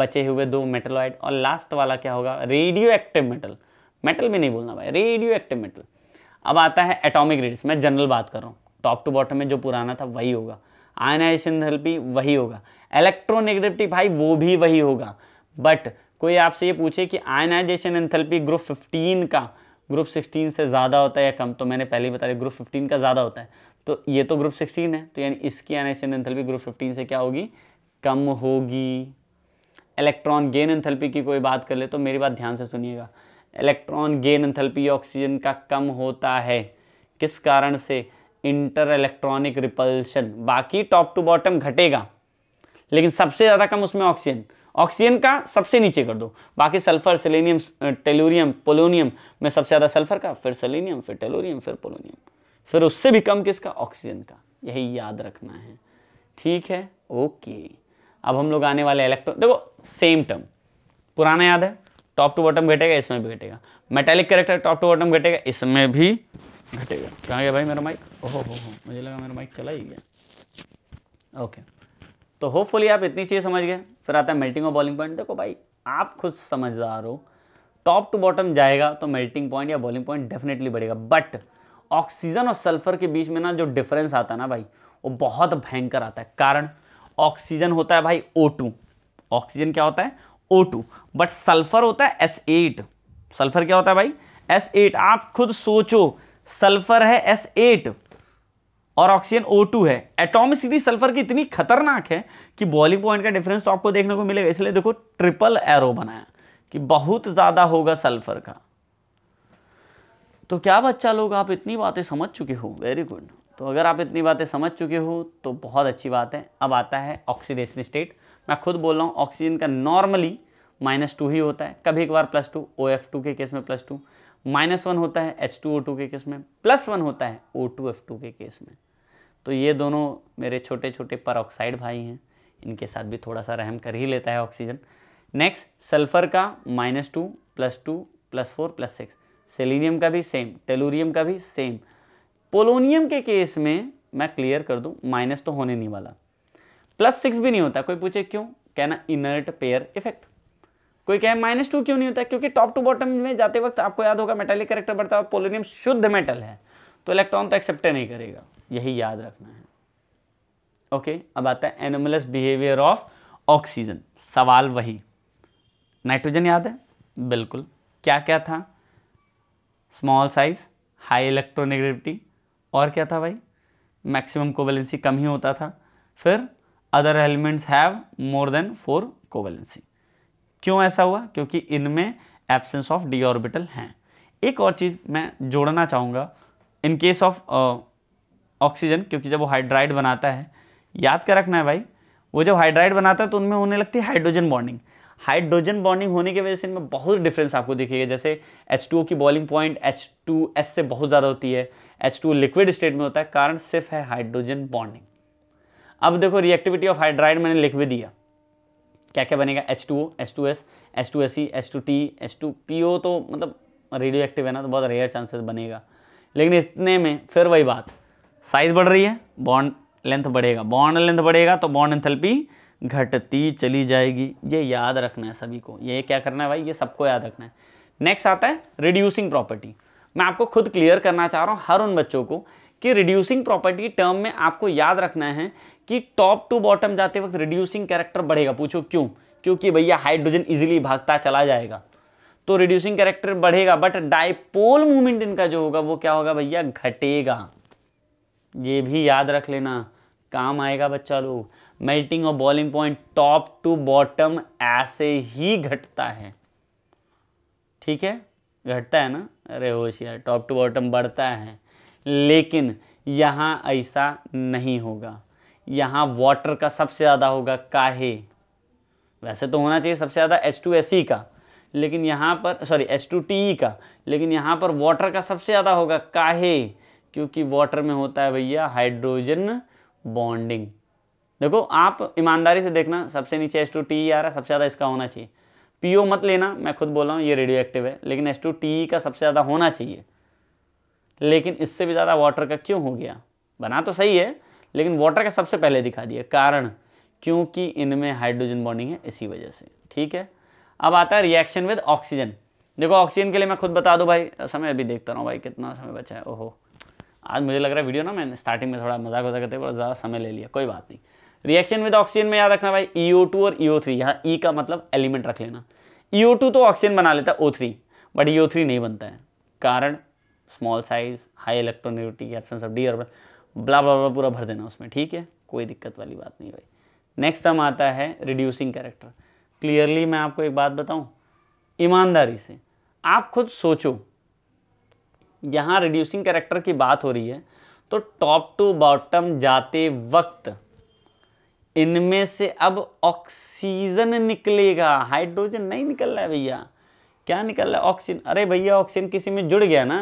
बचे हुए दो मेटलॉइड और लास्ट वाला क्या होगा रेडियो एक्टिव मेटल मेटल भी नहीं बोलना भाई रेडियो एक्टिव मेटल अब आता है एटॉमिक रेडियस मैं जनरल बात कर रहा हूँ टॉप टू बॉटम में जो पुराना था वही होगा आयनाइजेशन थेरेपी वही होगा इलेक्ट्रोनेगेटिविटी भाई वो भी वही होगा बट कोई आपसे ये पूछे कि आयनाइजेशन एंथैल्पी ग्रुप 15 का ग्रुप 16 से ज़्यादा होता है या कम तो मैंने पहले ही बताया ग्रुप 15 का ज़्यादा होता है तो ये तो ग्रुप 16 है तो यानी इसकी आयनाइजेशन एंथैल्पी ग्रुप 15 से क्या होगी कम होगी इलेक्ट्रॉन गेन एंथैल्पी की कोई बात कर ले तो मेरी बात ध्यान से सुनिएगा इलेक्ट्रॉन गेन एंथैल्पी ऑक्सीजन का कम होता है किस कारण से इंटर इलेक्ट्रॉनिक रिपल्शन बाकी टॉप टू बॉटम घटेगा लेकिन सबसे ज़्यादा कम उसमें ऑक्सीजन ऑक्सीजन का सबसे नीचे कर दो बाकी सल्फर सेलेनियम टेलोरियम पोलोनियम में सबसे ज़्यादा सल्फर का फिर सेलेनियम फिर टेलोरियम फिर पोलोनियम फिर उससे भी कम किसका ऑक्सीजन का यही याद रखना है ठीक है ओके अब हम लोग आने वाले इलेक्ट्रॉन देखो सेम टर्म पुराना याद है टॉप टू बॉटम घटेगा इसमें भी घटेगा metallic character top to bottom घटेगा इसमें भी घटेगा कहाँ गया भाई मेरा माइक ओहो हो मुझे लगा मेरा माइक चला ही गया ओके okay. तो होपफुली आप इतनी चीज़ समझ गए फिर आता है मेल्टिंग और बॉलिंग पॉइंट देखो भाई आप खुद समझदार हो टॉप टू बॉटम जाएगा तो मेल्टिंग पॉइंट या बॉलिंग पॉइंट डेफिनेटली बढ़ेगा बट ऑक्सीजन और सल्फर के बीच में ना जो डिफरेंस आता है ना भाई वो बहुत भयंकर आता है कारण ऑक्सीजन होता है भाई ओ ऑक्सीजन क्या होता है ओ बट सल्फर होता है एस सल्फर क्या होता है भाई एस आप खुद सोचो सल्फर है एस और ऑक्सीजन O2 है एटोमिसिटी सल्फर की इतनी खतरनाक है कि बॉइलिंग पॉइंट का डिफरेंस तो आपको देखने को मिलेगा इसलिए देखो ट्रिपल एरो बनाया कि बहुत ज्यादा होगा सल्फर का तो क्या बच्चा लोग आप इतनी बातें समझ चुके हो वेरी गुड तो अगर आप इतनी बातें समझ चुके हो तो बहुत अच्छी बात है अब आता है ऑक्सीडेशन स्टेट मैं खुद बोल रहा हूँ ऑक्सीजन का नॉर्मली माइनस टू ही होता है कभी एक बार plus two O F two के केस में प्लस टू माइनस वन होता है एच टू ओ टू के केस में प्लस वन होता है ओ टू एफ टू के केस में तो ये दोनों मेरे छोटे छोटे पर भाई हैं इनके साथ भी थोड़ा सा रहम कर ही लेता है ऑक्सीजन नेक्स्ट सल्फर का minus two plus two plus four plus six selenium का भी सेम टेलोरियम का भी सेम पोलोनियम के केस में मैं क्लियर कर दूं माइनस तो होने नहीं वाला प्लस सिक्स भी नहीं होता कोई पूछे क्यों कहना इनर्ट पेयर इफेक्ट कोई कहे माइनस टू क्यों नहीं होता क्योंकि टॉप टू बॉटम में जाते वक्त आपको याद होगा मेटालिक करेक्टर बढ़ता है पोलोनियम शुद्ध मेटल है तो इलेक्ट्रॉन तो एक्सेप्ट नहीं करेगा यही याद रखना है ओके अब आता है एनिमलस बिहेवियर ऑफ ऑक्सीजन सवाल वही नाइट्रोजन याद है बिल्कुल क्या क्या था स्मॉल साइज हाई इलेक्ट्रोनेगेटिविटी और क्या था भाई मैक्सिमम कोवेलेंसी कम ही होता था फिर other elements have more than four covalency क्यों ऐसा हुआ क्योंकि इनमें एब्सेंस ऑफ डी ऑर्बिटल हैं एक और चीज़ मैं जोड़ना चाहूंगा इन केस ऑफ ऑक्सीजन क्योंकि जब वो हाइड्राइड बनाता है याद कर रखना है भाई वो जब हाइड्राइड बनाता है तो उनमें होने लगती है हाइड्रोजन बॉन्डिंग हाइड्रोजन बॉन्डिंग होने की वजह से इनमें बहुत डिफरेंस आपको दिखेगा जैसे एच की बॉइलिंग पॉइंट एच से बहुत ज़्यादा होती है एच लिक्विड स्टेट में होता है कारण सिर्फ है हाइड्रोजन बॉन्डिंग अब देखो रिएक्टिविटी ऑफ हाइड्राइड मैंने लिख भी दिया क्या क्या बनेगा H two two two O S S C T H2S, two P O तो मतलब रेडियो एक्टिव है ना तो बहुत रेयर चांसेस बनेगा लेकिन इतने में फिर वही बात साइज बढ़ रही है बॉन्ड लेंथ बढ़ेगा बॉन्ड लेंथ बढ़ेगा तो बॉन्ड एंथेल्पी घटती चली जाएगी ये याद रखना है सभी को ये क्या करना है भाई ये सबको याद रखना है नेक्स्ट आता है रिड्यूसिंग प्रॉपर्टी मैं आपको खुद क्लियर करना चाह रहा हूँ हर उन बच्चों को कि रिड्यूसिंग प्रॉपर्टी टर्म में आपको याद रखना है कि टॉप टू बॉटम जाते वक्त रिड्यूसिंग कैरेक्टर बढ़ेगा पूछो क्यों क्योंकि भैया हाइड्रोजन इजिली भागता चला जाएगा तो रिड्यूसिंग कैरेक्टर बढ़ेगा बट डाइपोल मूवमेंट इनका जो होगा वो क्या होगा भैया घटेगा ये भी याद रख लेना काम आएगा बच्चा लोग मेल्टिंग और boiling point top to bottom ऐसे ही घटता है ठीक है घटता है ना अरे होशियार टॉप टू बॉटम बढ़ता है लेकिन यहाँ ऐसा नहीं होगा यहाँ वाटर का सबसे ज़्यादा होगा काहे वैसे तो होना चाहिए सबसे ज़्यादा H two S E e का लेकिन यहाँ पर sorry H two T E का लेकिन यहाँ पर वाटर का सबसे ज़्यादा होगा काहे क्योंकि वाटर में होता है भैया हाइड्रोजन बॉन्डिंग देखो आप ईमानदारी से देखना सबसे नीचे एस टू टी आ रहा है सबसे ज़्यादा इसका होना चाहिए पीओ मत लेना मैं खुद बोला हूँ ये रेडियो एक्टिव है लेकिन एस टू टी का सबसे ज़्यादा होना चाहिए लेकिन इससे भी ज़्यादा वाटर का क्यों हो गया बना तो सही है लेकिन वाटर का सबसे पहले दिखा दिया कारण क्योंकि इनमें हाइड्रोजन बॉन्डिंग है इसी वजह से ठीक है अब आता है रिएक्शन विद ऑक्सीजन देखो ऑक्सीजन के लिए मैं खुद बता दूं भाई समय अभी देखता रहा भाई कितना समय बचा है ओहो आज मुझे लग रहा है वीडियो ना मैंने स्टार्टिंग में थोड़ा मजाक वजाक करते बहुत ज़्यादा समय ले लिया कोई बात नहीं रिएक्शन विद ऑक्सीजन में याद रखना भाई ई e और ई e थ्री यहाँ ई e का मतलब एलिमेंट रख लेना ई तो ऑक्सीजन बना लेता है O three but E three नहीं बनता है कारण small size high electronegativity absence of D और ब्ला ब्ला ब्ला पूरा भर देना उसमें ठीक है कोई दिक्कत वाली बात नहीं भाई नेक्स्ट हम आता है रिड्यूसिंग कैरेक्टर क्लियरली मैं आपको एक बात बताऊं ईमानदारी से आप खुद सोचो यहाँ रिड्यूसिंग करेक्टर की बात हो रही है तो टॉप टू बॉटम जाते वक्त इनमें से अब ऑक्सीजन निकलेगा हाइड्रोजन नहीं निकल रहा है भैया क्या निकल रहा है ऑक्सीजन अरे भैया ऑक्सीजन किसी में जुड़ गया ना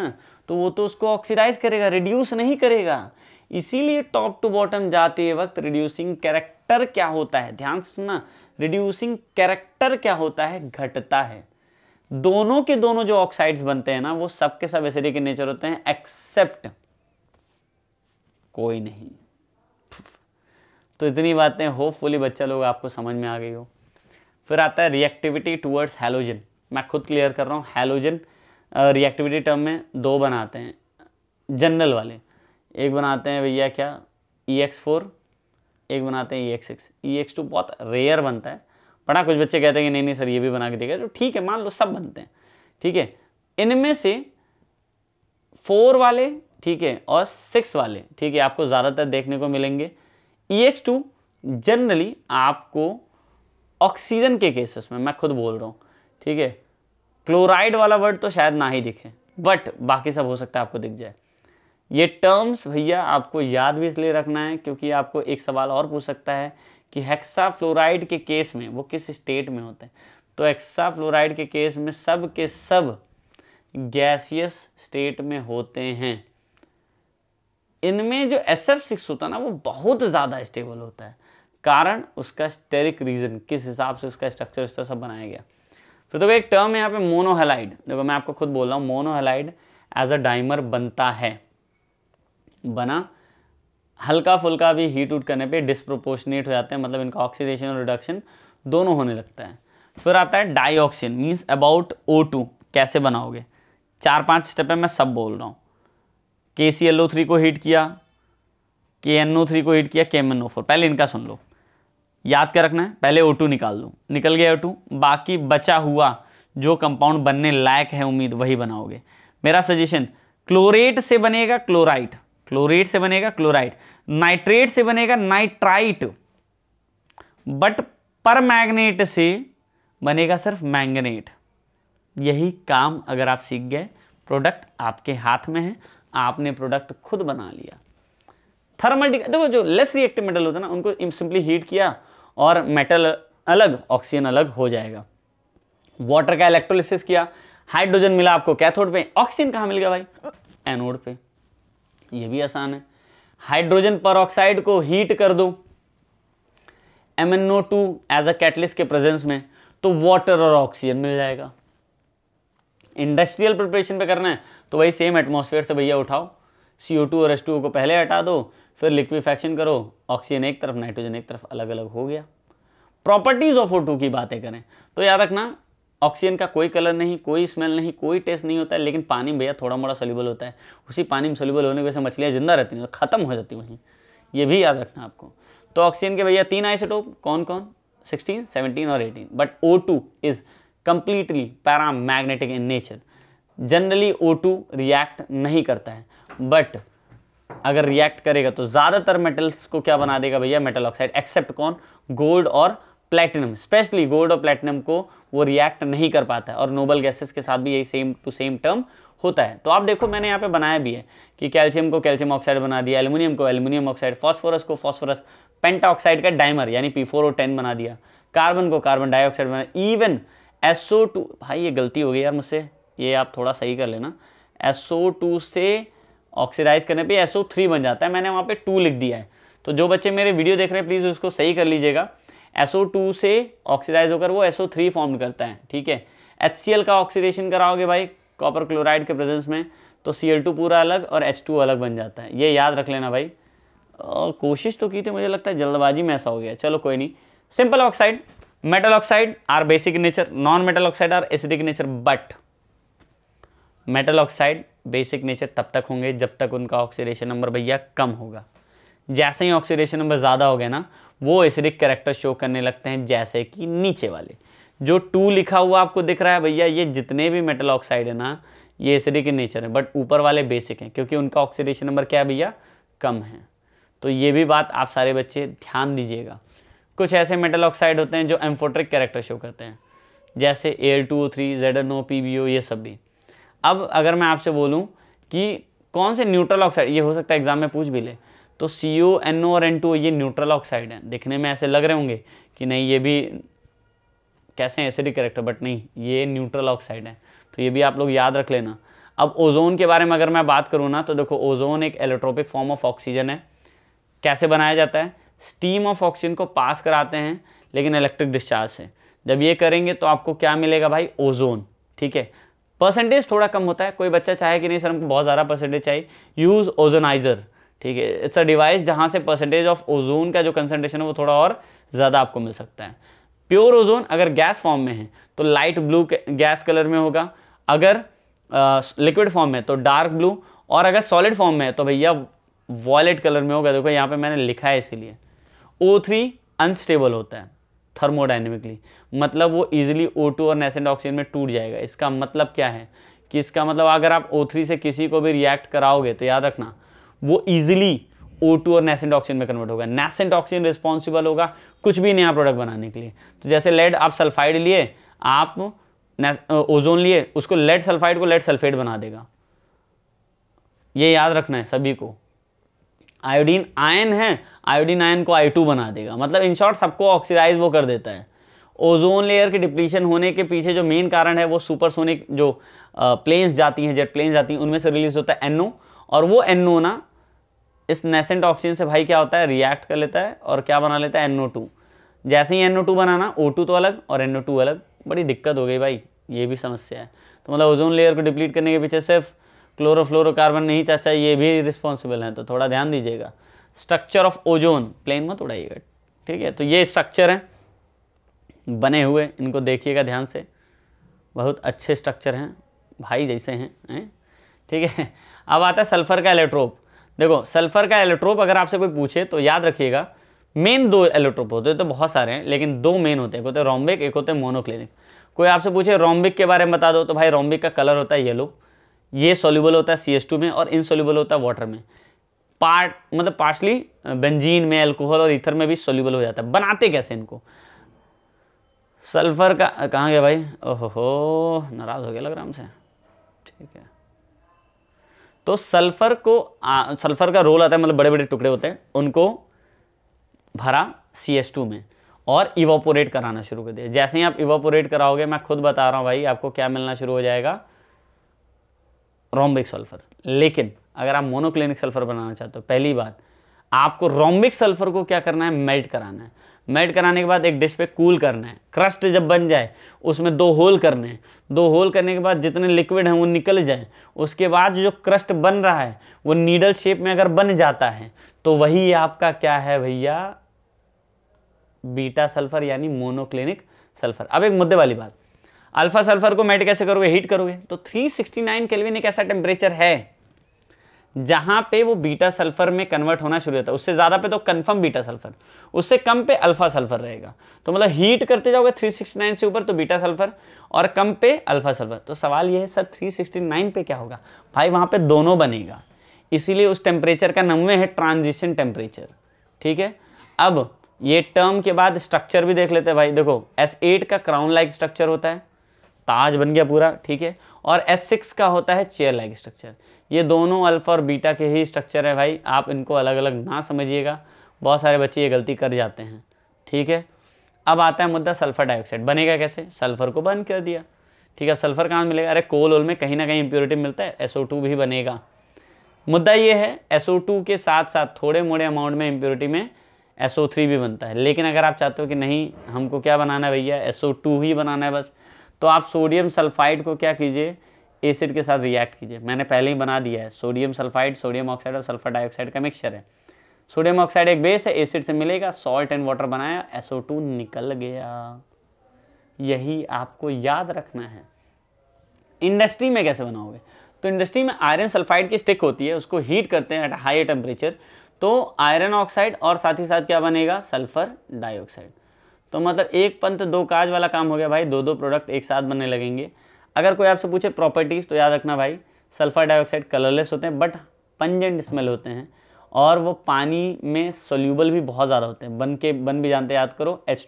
तो वो तो उसको ऑक्सीडाइज करेगा रिड्यूस नहीं करेगा इसीलिए टॉप टू बॉटम जाते वक्त रिड्यूसिंग कैरेक्टर क्या होता है ध्यान से सुनना रिड्यूसिंग कैरेक्टर क्या होता है घटता है दोनों के दोनों जो ऑक्साइड्स बनते हैं ना वो सब के सब एसिडिक के नेचर होते हैं एक्सेप्ट कोई नहीं तो इतनी बातें होपफुली बच्चा लोग आपको समझ में आ गई हो फिर आता है रिएक्टिविटी टूवर्ड्स हेलोजन मैं खुद क्लियर कर रहा हूँ हेलोजन रिएक्टिविटी टर्म में दो बनाते हैं जनरल वाले एक बनाते हैं भैया क्या ई एक्स फोर एक बनाते हैं E X six E X two बहुत रेयर बनता है पढ़ा कुछ बच्चे कहते हैं कि नहीं नहीं सर ये भी बना के देगा तो ठीक है मान लो सब बनते हैं ठीक है इनमें से फोर वाले ठीक है और सिक्स वाले ठीक है आपको ज़्यादातर देखने को मिलेंगे ई एक्स टू जनरली आपको ऑक्सीजन के केसेस में मैं खुद बोल रहा हूँ ठीक है क्लोराइड वाला वर्ड तो शायद ना ही दिखे बट बाकी सब हो सकता है आपको दिख जाए ये टर्म्स भैया आपको याद भी इसलिए रखना है क्योंकि आपको एक सवाल और पूछ सकता है कि हेक्सा फ्लोराइड के केस में वो किस स्टेट में होते हैं तो हेक्सा फ्लोराइड के केस में सब के सब गैसियस स्टेट में होते हैं इनमें जो एस एफ सिक्स होता है ना वो बहुत ज़्यादा स्टेबल होता है कारण उसका स्टेरिक रीजन किस हिसाब से उसका स्ट्रक्चर उसका सब बनाया गया फिर तो एक टर्म है यहाँ पे मोनोहेलाइड देखो मैं आपको खुद बोल रहा हूँ मोनोहेलाइड एज अ डाइमर बनता है बना हल्का फुल्का भी हीट उट करने पे डिस्प्रोपोर्शनेट हो जाते हैं मतलब इनका ऑक्सीडेशन और रिडक्शन दोनों होने लगता है फिर आता है oxygen means about O two कैसे बनाओगे चार पांच स्टेप है मैं सब बोल रहा हूँ K C L O three को हीट किया के एन ओ थ्री को हीट किया K M N O four पहले इनका सुन लो याद कर रखना है पहले ओ टू निकाल लो निकल गया ओ टू बाकी बचा हुआ जो कंपाउंड बनने लायक है उम्मीद वही बनाओगे मेरा सजेशन क्लोरेट से बनेगा क्लोराइड क्लोरेट से बनेगा क्लोराइड नाइट्रेट से बनेगा नाइट्राइट बट पर मैग्नेट से बनेगा सिर्फ मैंगनेट यही काम अगर आप सीख गए प्रोडक्ट आपके हाथ में है आपने प्रोडक्ट खुद बना लिया थर्मल देखो जो लेस रिएक्टिव मेटल होता है ना उनको सिंपली हीट किया और मेटल अलग ऑक्सीजन अलग हो जाएगा वाटर का इलेक्ट्रोलिसिस किया हाइड्रोजन मिला आपको कैथोड पे ऑक्सीजन कहां मिल गया भाई एनोड पे ये भी आसान है हाइड्रोजन पर को हीट कर दो M N O two as a catalyst के प्रेजेंस में तो वाटर और ऑक्सीजन मिल जाएगा इंडस्ट्रियल प्रिपरेशन पे करना है तो वही सेम एटमॉस्फेयर से भैया उठाओ सीओ टू और एस टू को पहले हटा दो फिर लिक्विफैक्शन करो ऑक्सीजन एक तरफ नाइट्रोजन एक तरफ अलग अलग हो गया प्रॉपर्टीज ऑफ ओ टू की बातें करें तो याद रखना ऑक्सीजन का कोई कलर नहीं कोई स्मेल नहीं कोई टेस्ट नहीं होता है लेकिन पानी में भैया थोड़ा मोड़ा सोल्यूबल होता है उसी पानी में सोल्यूबल होने की वजह से मछलियाँ जिंदा रहती हैं तो खत्म हो जाती वहीं ये भी याद रखना आपको तो ऑक्सीजन के भैया तीन आइसोटोप कौन कौन 16, 17 और 18 but O2 is completely paramagnetic in nature generally O2 react नहीं करता है बट अगर रिएक्ट करेगा तो ज़्यादातर मेटल्स को क्या बना देगा भैया मेटल ऑक्साइड एक्सेप्ट कौन गोल्ड और प्लेटिनम स्पेशली गोल्ड और प्लेटिनम को वो रिएक्ट नहीं कर पाता है और नोबल गैसेस के साथ भी यही सेम टू सेम टर्म होता है तो आप देखो मैंने यहाँ पे बनाया भी है कि कैल्शियम को कैल्शियम ऑक्साइड बना दिया एल्यूमिनियम को एल्यूमिनियम ऑक्साइड फॉस्फोरस को फॉस्फोरस पेंटा ऑक्साइड का डाइमर यानी पी फोर बना दिया कार्बन को कार्बन डाइऑक्साइड बना इवन एसओ टू भाई ये गलती हो गई यार मुझसे ये आप थोड़ा सही कर लेना एसओ टू से ऑक्सीडाइज करने पर एसओ थ्री बन जाता है मैंने वहाँ पे टू लिख दिया है तो जो बच्चे मेरे वीडियो देख रहे हैं प्लीज़ उसको सही कर लीजिएगा SO2 से ऑक्सीडाइज होकर वो SO3 फॉर्म करता है ठीक है HCl का ऑक्सीडेशन कराओगे भाई कॉपर क्लोराइड के प्रेजेंस में तो Cl2 पूरा अलग और H2 अलग बन जाता है ये याद रख लेना भाई और कोशिश तो की थी मुझे लगता है जल्दबाजी में ऐसा हो गया चलो कोई नहीं simple oxide metal oxide are basic nature non metal oxide are acidic nature but metal oxide basic nature तब तक होंगे जब तक उनका ऑक्सीडेशन नंबर भैया कम होगा जैसे ही ऑक्सीडेशन नंबर ज़्यादा हो गया ना वो एसिडिक करेक्टर शो करने लगते हैं जैसे कि नीचे वाले जो टू लिखा हुआ आपको दिख रहा है भैया ये जितने भी मेटल ऑक्साइड है ना ये एसिडिक इन नेचर है बट ऊपर वाले बेसिक हैं क्योंकि उनका ऑक्सीडेशन नंबर क्या है भैया कम है तो ये भी बात आप सारे बच्चे ध्यान दीजिएगा कुछ ऐसे मेटल ऑक्साइड होते हैं जो एम्फोट्रिक कैरेक्टर शो करते हैं जैसे L two O three Z N O P B O ये सब भी अब अगर मैं आपसे बोलूं कि कौन से न्यूट्रल ऑक्साइड ये हो सकता है एग्जाम में पूछ भी ले तो सी ओ एन ओ और एन टू ये न्यूट्रल ऑक्साइड है दिखने में ऐसे लग रहे होंगे कि नहीं ये भी कैसे हैं एसिडिक करेक्टर बट नहीं ये न्यूट्रल ऑक्साइड है तो ये भी आप लोग याद रख लेना अब ओजोन के बारे में अगर मैं बात करूँ ना तो देखो ओजोन एक एलेक्ट्रोपिक फॉर्म ऑफ ऑक्सीजन है कैसे बनाया जाता है स्टीम ऑफ ऑक्सीजन को पास कराते हैं लेकिन इलेक्ट्रिक डिस्चार्ज से जब ये करेंगे तो आपको क्या मिलेगा भाई ओजोन ठीक है परसेंटेज थोड़ा कम होता है कोई बच्चा चाहे कि नहीं सर हमको बहुत ज़्यादा परसेंटेज चाहिए यूज़ ओजोनाइजर ठीक है इट्स अ डिवाइस जहां से परसेंटेज ऑफ ओजोन का जो कंसेंट्रेशन है वो थोड़ा और ज़्यादा आपको मिल सकता है प्योर ओजोन अगर गैस फॉर्म में है तो लाइट ब्लू गैस कलर में होगा अगर लिक्विड फॉर्म में तो डार्क ब्लू और अगर सॉलिड फॉर्म में है तो भैया वॉलेट कलर में होगा देखो यहां पे मैंने लिखा है इसीलिए ओ थ्री अनस्टेबल होता है थर्मोडाइनमिकली मतलब वो इजिली ओ टू और नेसेंट ऑक्सीजन में टूट जाएगा इसका मतलब क्या है कि इसका मतलब अगर आप ओ थ्री से किसी को भी रिएक्ट कराओगे तो याद रखना वो इजिली ओ टू और नेसेंट ऑक्सीजन में कन्वर्ट होगा नेसेंट ऑक्सीजन रिस्पॉन्सिबल होगा कुछ भी नया प्रोडक्ट बनाने के लिए तो जैसे लेड आप सल्फाइड लिए आप ओजोन लिए उसको लेड सल्फाइड को लेड सल्फेट बना देगा ये याद रखना है सभी को आयोडीन आयन है आयोडीन आयन को आई टू बना देगा मतलब इन शॉर्ट सबको ऑक्सीडाइज वो कर देता है ओजोन लेयर के डिप्लीशन होने के पीछे जो मेन कारण है वो सुपरसोनिक जो प्लेन्स जाती हैं जेट प्लेन्स जाती हैं उनमें से रिलीज होता है एनओ NO, और वो एनोना इस नेसेंट ऑक्सीजन से भाई क्या होता है रिएक्ट कर लेता है और क्या बना लेता है एनओ टू जैसे ही एनओ टू बनाना ओ टू तो अलग और एनओ टू अलग बड़ी दिक्कत हो गई भाई ये भी समस्या है तो मतलब ओजोन लेयर को डिप्लीट करने के पीछे सिर्फ क्लोरोफ्लोरोकार्बन नहीं चाचा ये भी रिस्पॉन्सिबल है तो थोड़ा ध्यान दीजिएगा स्ट्रक्चर ऑफ ओजोन प्लेन मत उड़ाइएगा ठीक है तो ये स्ट्रक्चर है बने हुए इनको देखिएगा ध्यान से बहुत अच्छे स्ट्रक्चर हैं भाई जैसे हैं ठीक है अब आता है सल्फर का इलेक्ट्रोप देखो सल्फर का इलेक्ट्रोप अगर आपसे कोई पूछे तो याद रखिएगा मेन दो इलेक्ट्रोप होते हैं तो बहुत सारे हैं लेकिन दो मेन होते हैं एक होते हैं रोम्बिक एक होते हैं मोनोक्लिनिक कोई आपसे पूछे रोम्बिक के बारे में बता दो तो भाई रोम्बिक का कलर होता है येलो ये सोल्यूबल होता है सी में और इनसोल्यूबल होता है वाटर में पार्ट मतलब पार्शली बेंजीन में अल्कोहल और इथर में भी सोल्यूबल हो जाता है बनाते कैसे इनको सल्फर का कहाँ गया भाई ओहो नाराज हो गया लग रहा हमसे ठीक है तो सल्फर को आ, सल्फर का रोल आता है मतलब बड़े बड़े टुकड़े होते हैं उनको भरा सी एस टू में और इवापोरेट कराना शुरू कर दिया जैसे ही आप इवापोरेट कराओगे मैं खुद बता रहा हूँ भाई आपको क्या मिलना शुरू हो जाएगा रोम्बिक सल्फर लेकिन अगर आप मोनोक्लिनिक सल्फर बनाना चाहते हो पहली बात आपको रोम्बिक सल्फर को क्या करना है मेल्ट कराना है मेल्ट कराने के बाद एक डिश पे कूल करना है क्रस्ट जब बन जाए उसमें दो होल करने हैं दो होल करने के बाद जितने लिक्विड हैं वो निकल जाए उसके बाद जो क्रस्ट बन रहा है वो नीडल शेप में अगर बन जाता है तो वही आपका क्या है भैया बीटा सल्फर यानी मोनोक्लिनिक सल्फर अब एक मुद्दे वाली बात अल्फा सल्फर को मेल्ट कैसे करोगे हीट करोगे तो 369 केल्विन एक ऐसा टेम्परेचर है जहां पे वो बीटा सल्फर में कन्वर्ट होना शुरू होता है उससे ज्यादा पे तो कंफर्म बीटा सल्फर उससे कम पे अल्फा सल्फर रहेगा तो मतलब हीट करते जाओगे 369 से ऊपर तो बीटा सल्फर और कम पे अल्फा सल्फर तो सवाल ये है सर 369 पे क्या होगा भाई वहां पे दोनों बनेगा इसीलिए उस टेम्परेचर का नमवे है ट्रांजिशन टेम्परेचर ठीक है अब ये टर्म के बाद स्ट्रक्चर भी देख लेते हैं भाई देखो एस का क्राउन लाइक स्ट्रक्चर होता है ताज बन गया पूरा ठीक है और S6 का होता है चेयर लाइक स्ट्रक्चर ये दोनों अल्फा और बीटा के ही स्ट्रक्चर है भाई आप इनको अलग अलग ना समझिएगा बहुत सारे बच्चे ये गलती कर जाते हैं ठीक है अब आता है मुद्दा सल्फर डाइऑक्साइड बनेगा कैसे सल्फर को बंद कर दिया ठीक है अब सल्फर कहाँ मिलेगा अरे कोल ओल में कहीं ना कहीं इंप्योरिटी मिलता है टू भी बनेगा मुद्दा ये है टू के साथ साथ थोड़े मोड़े अमाउंट में इंप्योरिटी में थ्री भी बनता है लेकिन अगर आप चाहते हो कि नहीं हमको क्या बनाना है भैया टू ही बनाना है बस तो आप सोडियम सल्फाइड को क्या कीजिए एसिड के साथ रिएक्ट कीजिए मैंने पहले ही बना दिया है सोडियम सल्फाइड सोडियम ऑक्साइड और सल्फर डाइऑक्साइड का मिक्सचर है सोडियम ऑक्साइड एक बेस है एसिड से मिलेगा सॉल्ट एंड वाटर बनाया एसओ निकल गया यही आपको याद रखना है इंडस्ट्री में कैसे बनाओगे तो इंडस्ट्री में आयरन सल्फाइड की स्टिक होती है उसको हीट करते हैं एट हाई टेम्परेचर तो आयरन ऑक्साइड और साथ ही साथ क्या बनेगा सल्फर डाइऑक्साइड तो मतलब एक पंथ दो काज वाला काम हो गया भाई दो दो प्रोडक्ट एक साथ बनने लगेंगे अगर कोई आपसे पूछे प्रॉपर्टीज़ तो याद रखना भाई सल्फर डाइऑक्साइड कलरलेस होते हैं बट पंजेंट स्मेल होते हैं और वो पानी में सोल्यूबल भी बहुत ज़्यादा होते हैं बन के बन भी जानते याद करो एच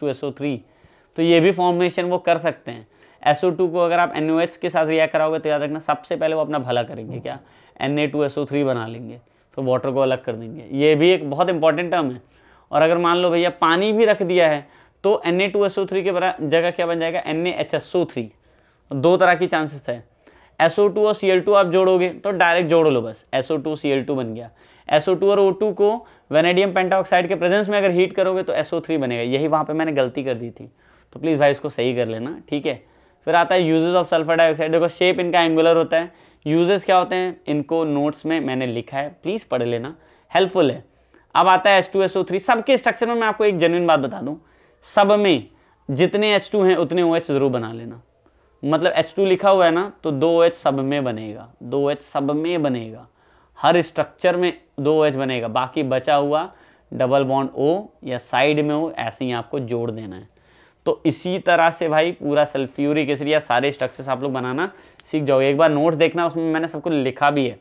तो ये भी फॉर्मेशन वो कर सकते हैं SO2 को अगर आप NOH के साथ रिएक्ट कराओगे तो याद रखना सबसे पहले वो अपना भला करेंगे क्या एन बना लेंगे फिर वाटर को अलग कर देंगे ये भी एक बहुत इंपॉर्टेंट टर्म है और अगर मान लो भैया पानी भी रख दिया है तो Na2SO3 के जगह क्या बन जाएगा NaHSO3 दो तरह की चांसेस है SO2 और Cl2 आप जोड़ोगे तो डायरेक्ट जोड़ लो बस SO2 Cl2 बन गया SO2 और O2 को वेनेडियम पेंटाऑक्साइड के प्रेजेंस में अगर हीट करोगे तो SO3 बनेगा यही वहां पे मैंने गलती कर दी थी तो प्लीज़ भाई इसको सही कर लेना ठीक है फिर आता है यूजेस ऑफ सल्फर डाइऑक्साइड देखो शेप इनका एंगुलर होता है यूजेस क्या होते हैं इनको नोट्स में मैंने लिखा है प्लीज़ पढ़ लेना हेल्पफुल है अब आता है S two S O three सबके स्ट्रक्चर में मैं आपको एक जेन्यून बात बता दूँ सब में जितने एच टू हैं उतने ओ OH एच जरूर बना लेना मतलब एच टू लिखा हुआ है ना तो दो एच सब में बनेगा दो एच सब में बनेगा हर स्ट्रक्चर में दो एच बनेगा बाकी बचा हुआ डबल बॉन्ड ओ या साइड में हो ऐसे ही आपको जोड़ देना है तो इसी तरह से भाई पूरा सल्फ्यूरी एसिड या सारे स्ट्रक्चर्स आप लोग बनाना सीख जाओगे एक बार नोट्स देखना उसमें मैंने सबको लिखा भी है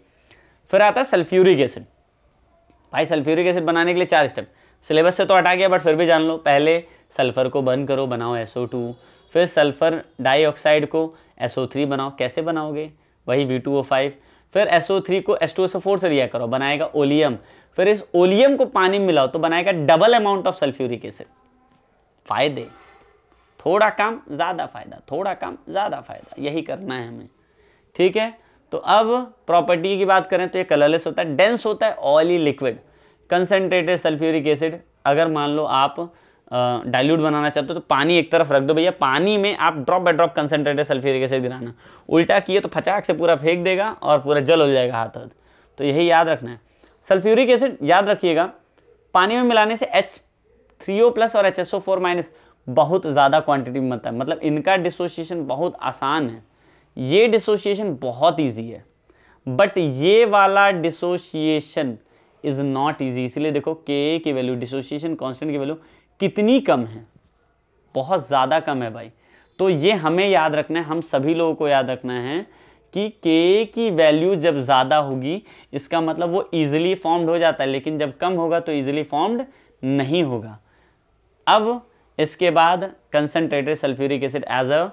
फिर आता है सल्फ्यूरिक एसिड भाई सल्फ्यूरिक एसिड बनाने के लिए चार स्टेप सिलेबस से तो हटा गया बट फिर भी जान लो पहले सल्फर को बर्न करो बनाओ SO2 फिर सल्फर डाइऑक्साइड को SO3 बनाओ कैसे बनाओगे वही V2O5 फिर SO3 को H2SO4 से रिएक्ट करो बनाएगा ओलियम फिर इस ओलियम को पानी में मिलाओ तो बनाएगा double amount of sulphuric acid फायदे थोड़ा काम ज़्यादा फायदा थोड़ा काम ज़्यादा फायदा यही करना है हमें ठीक है तो अब प्रॉपर्टी की बात करें तो ये कलरलेस होता है डेंस होता है oily liquid concentrated sulphuric acid अगर मान लो आप डाइल्यूट बनाना चाहते हो तो पानी एक तरफ रख दो भैया पानी में आप drop by drop concentrated sulphuric acid गिराना उल्टा किए तो फचाक से पूरा फेंक देगा और पूरा जल हो जाएगा हाथ हाथ तो यही याद रखना है सल्फ्यूरिक एसिड याद रखिएगा पानी में मिलाने से एच थ्री ओ प्लस और H S O four minus बहुत ज़्यादा क्वांटिटी में बनता है मतलब इनका डिसोसिएशन बहुत आसान है ये डिसोसिएशन बहुत ईजी है बट ये वाला डिसोसिएशन इज नॉट इजी इसलिए देखो के की वैल्यू डिसोसिएशन कॉन्स्टेंट की वैल्यू कितनी कम है बहुत ज़्यादा कम है भाई तो ये हमें याद रखना है हम सभी लोगों को याद रखना है कि के की वैल्यू जब ज़्यादा होगी इसका मतलब वो इजिली फॉर्म्ड हो जाता है लेकिन जब कम होगा तो इजिली फॉर्म्ड नहीं होगा अब इसके बाद concentrated sulphuric acid as a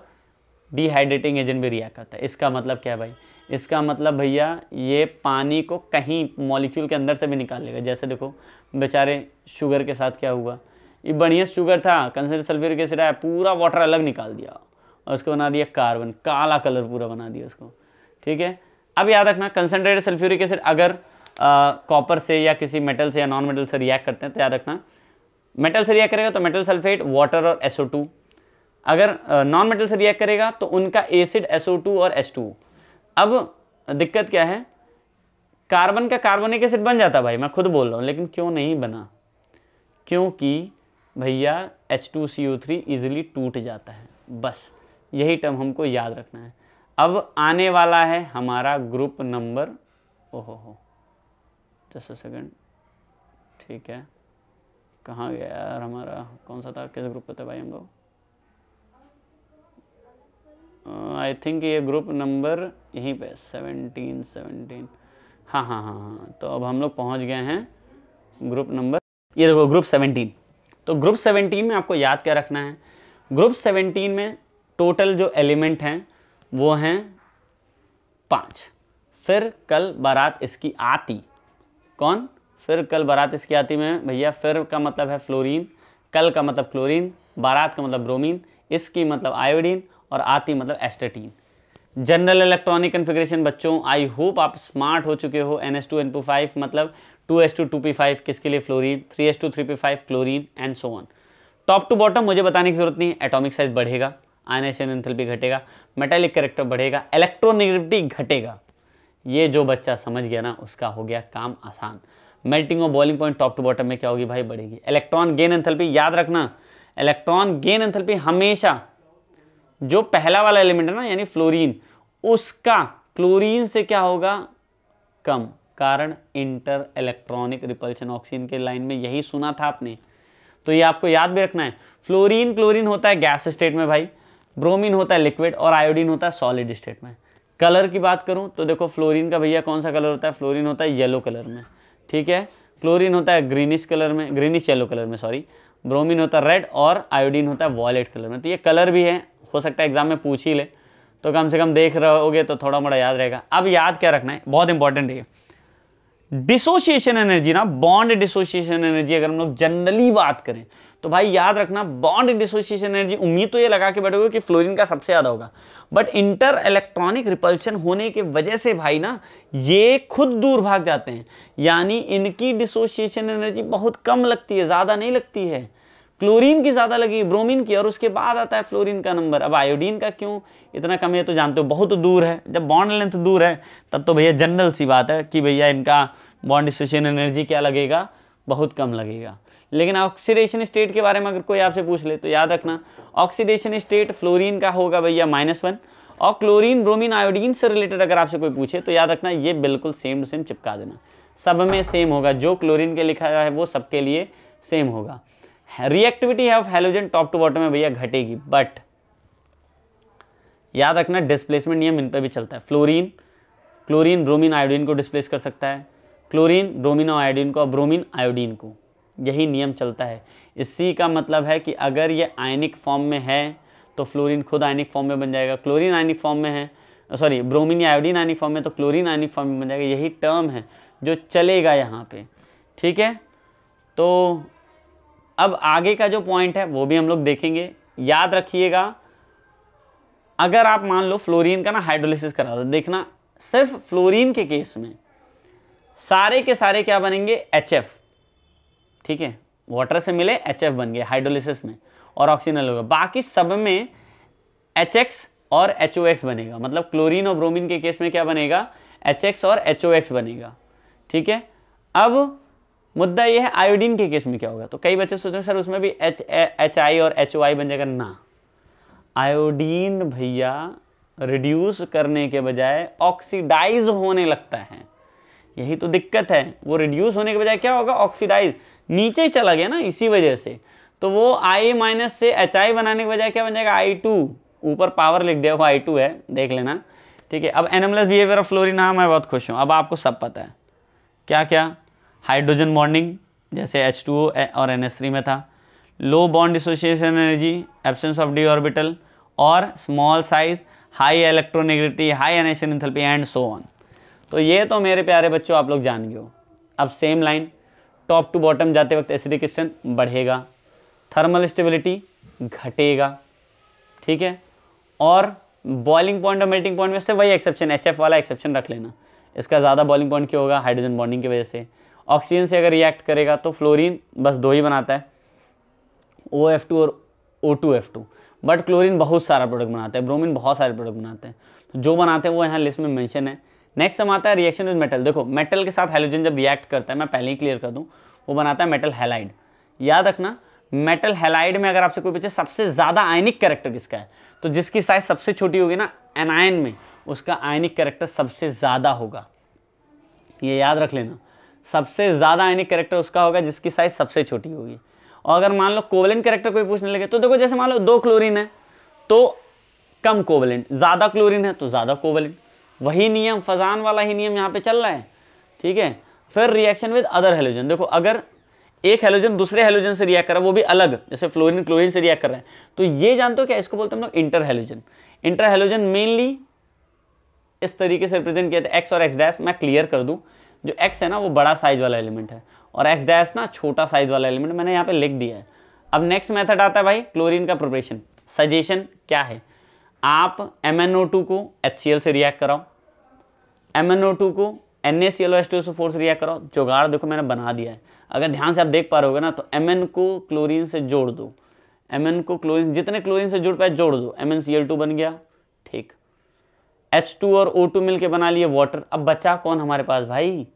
dehydrating agent भी रिया करता है इसका मतलब क्या है भाई इसका मतलब भैया ये पानी को कहीं मॉलिक्यूल के अंदर से भी निकाल लेगा जैसे देखो बेचारे शुगर के साथ क्या हुआ ये बढ़िया शुगर था कंसर सल्फ्यूरिक एसिड आया पूरा वाटर अलग निकाल दिया और उसको बना दिया कार्बन काला कलर पूरा बना दिया उसको ठीक है अब याद रखना कंसनट्रेटेड सल्फ्यूरिक एसिड अगर कॉपर से या किसी मेटल से या नॉन मेटल से रिएक्ट करते हैं तो याद रखना मेटल से रिएक्ट करेगा तो मेटल सल्फेट वाटर और एसओ अगर नॉन मेटल से रिएक्ट करेगा तो उनका एसिड एसओ और एस अब दिक्कत क्या है कार्बन का कार्बोनिक एसिड बन जाता भाई मैं खुद बोल रहा हूँ लेकिन क्यों नहीं बना क्योंकि भैया H two C U three easily टूट जाता है बस यही टर्म हमको याद रखना है अब आने वाला है हमारा ग्रुप नंबर ओहो हो जस्ट सेकेंड ठीक है कहाँ गया यार हमारा कौन सा था किस ग्रुप पे था भाई हम लोग आई थिंक ये ग्रुप नंबर यहीं पे सेवनटीन सेवनटीन हाँ हाँ हाँ हाँ तो अब हम लोग पहुंच गए हैं ग्रुप नंबर ये देखो ग्रुप सेवनटीन तो ग्रुप सेवनटीन में आपको याद क्या रखना है ग्रुप सेवनटीन में टोटल जो एलिमेंट हैं वो हैं पाँच फिर कल बारात इसकी आती कौन फिर कल बारात इसकी आती में भैया फिर का मतलब है फ्लोरीन कल का मतलब क्लोरीन बारात का मतलब ब्रोमीन इसकी मतलब आयोडीन और आती मतलब एस्टेटीन जनरल इलेक्ट्रॉनिक कन्फिग्रेशन बच्चों आई होप आप स्मार्ट हो चुके हो N S two N P five मतलब two S two two P five किसके लिए fluorine three S two three P five chlorine and so on top to bottom मुझे बताने की जरूरत नहीं है एटोमिक साइज बढ़ेगा आयनाइजेशन भी घटेगा मेटेलिक करेक्टर बढ़ेगा इलेक्ट्रोनिगेटिविटी घटेगा ये जो बच्चा समझ गया ना उसका हो गया काम आसान मेल्टिंग और boiling point top to bottom में क्या होगी भाई बढ़ेगी इलेक्ट्रॉन गेन एंथल याद रखना इलेक्ट्रॉन गेन एंथल हमेशा जो पहला वाला एलिमेंट है ना यानी फ्लोरीन उसका क्लोरीन से क्या होगा कम कारण इंटर इलेक्ट्रॉनिक रिपल्शन ऑक्सीजन के लाइन में यही सुना था आपने तो ये आपको याद भी रखना है फ्लोरीन क्लोरीन होता है गैस स्टेट में भाई ब्रोमीन होता है लिक्विड और आयोडीन होता है सॉलिड स्टेट में कलर की बात करूं तो देखो फ्लोरीन का भैया कौन सा कलर होता है फ्लोरीन होता है येलो कलर में ठीक है क्लोरीन होता है ग्रीनिश कलर में ग्रीनिश येलो कलर में सॉरी ब्रोमीन होता है रेड और आयोडीन होता है वॉयलेट कलर में तो ये कलर भी है हो सकता है एग्जाम में पूछ ही ले तो कम से कम देख रहोगे तो थोड़ा मोड़ा याद रहेगा अब याद क्या रखना है बहुत इंपॉर्टेंट है डिसोसिएशन एनर्जी ना बॉन्ड डिसोसिएशन एनर्जी अगर हम लोग जनरली बात करें तो भाई याद रखना बॉन्ड डिसोसिएशन एनर्जी उम्मीद तो ये लगा के बैठोगे कि फ्लोरीन का सबसे ज्यादा होगा बट इंटर इलेक्ट्रॉनिक रिपल्शन होने के वजह से भाई ना ये खुद दूर भाग जाते हैं यानी इनकी डिसोसिएशन एनर्जी बहुत कम लगती है ज्यादा नहीं लगती है क्लोरीन की ज्यादा लगी ब्रोमीन की और उसके बाद आता है फ्लोरीन का नंबर अब आयोडीन का क्यों इतना कम है तो जानते हो बहुत दूर है जब बॉन्ड लेंथ दूर है तब तो भैया जनरल सी बात है कि भैया इनका बॉन्ड स्टेशन एनर्जी क्या लगेगा बहुत कम लगेगा लेकिन ऑक्सीडेशन स्टेट के बारे में अगर कोई आपसे पूछ ले तो याद रखना ऑक्सीडेशन स्टेट फ्लोरीन का होगा भैया माइनस वन और क्लोरीन ब्रोमीन आयोडीन से रिलेटेड अगर आपसे कोई पूछे तो याद रखना ये बिल्कुल सेम टू सेम चिपका देना सब में सेम होगा जो क्लोरीन के लिखा है वो सबके लिए सेम होगा reactivity of halogen top to bottom में भैया घटेगी बट याद रखना डिस्प्लेसमेंट नियम इन पर भी चलता है फ्लोरीन क्लोरीन ब्रोमीन आयोडीन को डिस्प्लेस कर सकता है क्लोरीन ब्रोमिन आयोडीन को और ब्रोमिन आयोडीन को यही नियम चलता है इसी का मतलब है कि अगर ये आयनिक फॉर्म में है तो फ्लोरीन खुद आयनिक फॉर्म में बन जाएगा क्लोरीन आयनिक फॉर्म में है सॉरी ब्रोमीन या आयोडीन आयनिक फॉर्म में तो क्लोरीन आयनिक फॉर्म में बन जाएगा यही टर्म है जो चलेगा यहाँ पे ठीक है तो अब आगे का जो पॉइंट है वो भी हम लोग देखेंगे याद रखिएगा अगर आप मान लो फ्लोरीन का ना हाइड्रोलिसिस करा दो देखना सिर्फ फ्लोरीन के केस में सारे के सारे क्या बनेंगे एच ठीक है वाटर से मिले एच बन गए हाइड्रोलिसिस में और ऑक्सीजन होगा बाकी सब में एच और एच बनेगा मतलब क्लोरीन और ब्रोमीन के केस में क्या बनेगा एच और एच बनेगा ठीक है अब मुद्दा यह है आयोडीन के केस में क्या होगा तो कई बच्चे सोच रहे हैं सर उसमें भी एच एच आई और एच ओ आई बन जाएगा ना आयोडीन भैया रिड्यूस करने के बजाय ऑक्सीडाइज होने लगता है यही तो दिक्कत है वो रिड्यूस होने के बजाय क्या होगा ऑक्सीडाइज नीचे ही चला गया ना इसी वजह से तो वो आई माइनस से एच आई बनाने के बजाय क्या बन जाएगा आई टू ऊपर पावर लिख दिया वो आई टू है देख लेना ठीक है अब एनमलेस बिहेवियर ऑफ फ्लोरी नाम मैं बहुत खुश हूँ अब आपको सब पता है क्या क्या हाइड्रोजन बॉन्डिंग जैसे H2O और NH3 में था low bond association energy absence of D orbital और small size high electronegativity high एनेशन इंथेल्पी एंड सो ऑन तो ये तो मेरे प्यारे बच्चों आप लोग जान गए हो अब same line top to bottom जाते वक्त एसिडिक स्ट्रेंथ बढ़ेगा थर्मल स्टेबिलिटी घटेगा ठीक है और बॉइलिंग पॉइंट और मेल्टिंग पॉइंट में से वही एक्सेप्शन एच वाला एक्सेप्शन रख लेना इसका ज़्यादा बॉइलिंग पॉइंट क्यों होगा हाइड्रोजन बॉन्डिंग की वजह से ऑक्सीजन से अगर रिएक्ट करेगा तो फ्लोरीन बस दो ही बनाता है ओ एफ टू और O two F two but chlorine बहुत सारा प्रोडक्ट बनाता है ब्रोमीन बहुत सारे प्रोडक्ट बनाते हैं तो जो बनाते हैं वो यहाँ लिस्ट में मैंशन है नेक्स्ट हम आता है रिएक्शन विद मेटल देखो मेटल के साथ हाइलोजन जब रिएक्ट करता है मैं पहले ही क्लियर कर दूँ वो बनाता है मेटल हेलाइड याद रखना मेटल हेलाइड में अगर आपसे कोई पूछे सबसे ज़्यादा आयनिक कैरेक्टर किसका है तो जिसकी साइज सबसे छोटी होगी ना एनायन में उसका आयनिक कैरेक्टर सबसे ज़्यादा होगा ये याद रख लेना सबसे ज़्यादा आयनिक करेक्टर उसका होगा जिसकी साइज सबसे छोटी होगी और अगर मान लो कोवलेंट करेक्टर कोई पूछने लगे तो देखो जैसे मान लो दो क्लोरीन है तो कम कोवलेंट ज़्यादा क्लोरीन है तो ज़्यादा कोवलेंट वही नियम फजान वाला ही नियम यहाँ पे चल रहा है ठीक है फिर रिएक्शन विद अदर हेलोजन देखो अगर एक हेलोजन दूसरे हेलोजन से रिएक्ट कर रहा है वो भी अलग जैसे फ्लोरीन क्लोरीन से रिएक्ट कर रहा है तो ये जानते हो क्या इसको बोलते हैं हम लोग inter halogen inter halogen mainly इस तरीके से रिप्रेजेंट किया था एक्स और एक्स डैश मैं क्लियर कर दूं जो एक्स है ना वो बड़ा साइज वाला एलिमेंट है और एक्स डैश ना छोटा साइज वाला एलिमेंट मैंने यहाँ पे लिख दिया है अब नेक्स्ट मेथड आता है भाई क्लोरीन का प्रिपरेशन सजेशन क्या है आप MnO2 को HCl से रिएक्ट कराओ MnO2 को NaClOH2SO4 से रिएक्ट कराओ जुगाड़ देखो मैंने बना दिया है अगर ध्यान से आप देख पा रहे हो ना तो Mn को क्लोरीन से जोड़ दो Mn को क्लोरीन जितने क्लोरीन से जुड़ पाए जोड़ दो MnCl2 बन गया ठीक H2 और ओ टू मिलके बना लिए वाटर अब बचा कौन हमारे पास भाई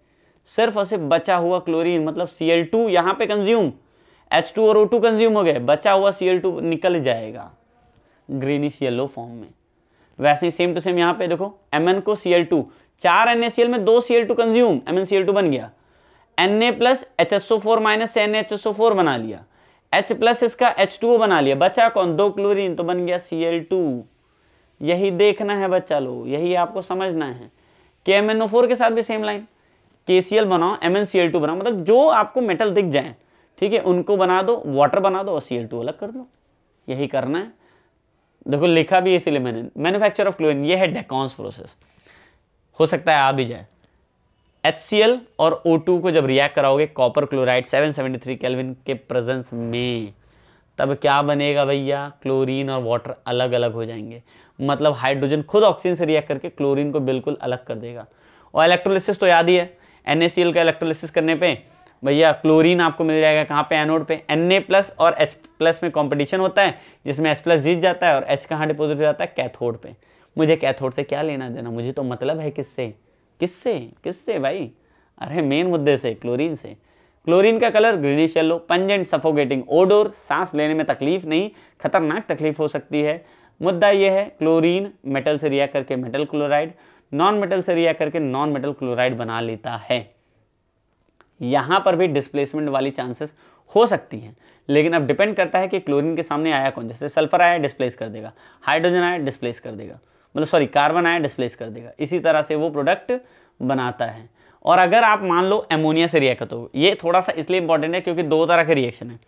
सिर्फ और सिर्फ बचा हुआ क्लोरीन मतलब सी एल टू यहाँ पे कंज्यूम एच टू और ओ टू कंज्यूम हो गए बचा हुआ सी एल टू निकल जाएगा ग्रीनिश येलो फॉर्म में वैसे ही सेम टू सेम यहाँ पे देखो एम एन को सी एल टू चार एन ए सी एल में दो C L two consume M N C L two बन गया N A plus H S O four minus से फोर बना लिया एच प्लस इसका एच टू ओ बना लिया बचा कौन दो क्लोरीन तो बन गया सी एल टू यही देखना है बच्चा लोग यही आपको समझना है के एम एन ओ फोर के साथ भी same line K C L बनाओ M N C L two बनाओ मतलब जो आपको मेटल दिख जाए ठीक है उनको बना दो वाटर बना दो और सी एल टू अलग कर दो यही करना है देखो लिखा भी इसीलिए मैंने मैन्युफैक्चर ऑफ क्लोरीन ये है डेकॉन्स प्रोसेस हो सकता है आ भी जाए एच और ओ टू को जब रिएक्ट कराओगे copper chloride seven seventy three kelvin के प्रेजेंस में तब क्या बनेगा भैया क्लोरीन और वाटर अलग अलग हो जाएंगे मतलब हाइड्रोजन खुद ऑक्सीजन से रिएक्ट करके क्लोरीन को बिल्कुल अलग कर देगा और इलेक्ट्रोलिसिस तो याद ही है एन का इलेक्ट्रोलिसिस करने पर भैया क्लोरीन आपको मिल जाएगा कहाँ पे एनोड पे एन प्लस और एच प्लस में कंपटीशन होता है जिसमें एच प्लस जीत जाता है और एच कहाँ डिपोजिट हो जाता है कैथोड पे मुझे कैथोड से क्या लेना देना मुझे तो मतलब है किससे किससे किससे भाई अरे मेन मुद्दे से क्लोरीन से क्लोरीन का colour greenish yellow pungent suffocating odour सांस लेने में तकलीफ नहीं खतरनाक तकलीफ हो सकती है मुद्दा यह है क्लोरीन मेटल से रिया करके मेटल क्लोराइड नॉन मेटल से रिया करके नॉन मेटल क्लोराइड बना लेता है यहां पर भी डिस्प्लेसमेंट वाली चांसेस हो सकती हैं लेकिन अब डिपेंड करता है कि क्लोरीन के सामने आया कौन जैसे सल्फर आया डिस्प्लेस कर देगा हाइड्रोजन आया डिस्प्लेस कर देगा मतलब सॉरी कार्बन आया डिस्प्लेस कर देगा इसी तरह से वो प्रोडक्ट बनाता है और अगर आप मान लो एमोनिया से रिएक्ट हो ये थोड़ा सा इसलिए इंपॉर्टेंट है क्योंकि दो तरह के रिएक्शन है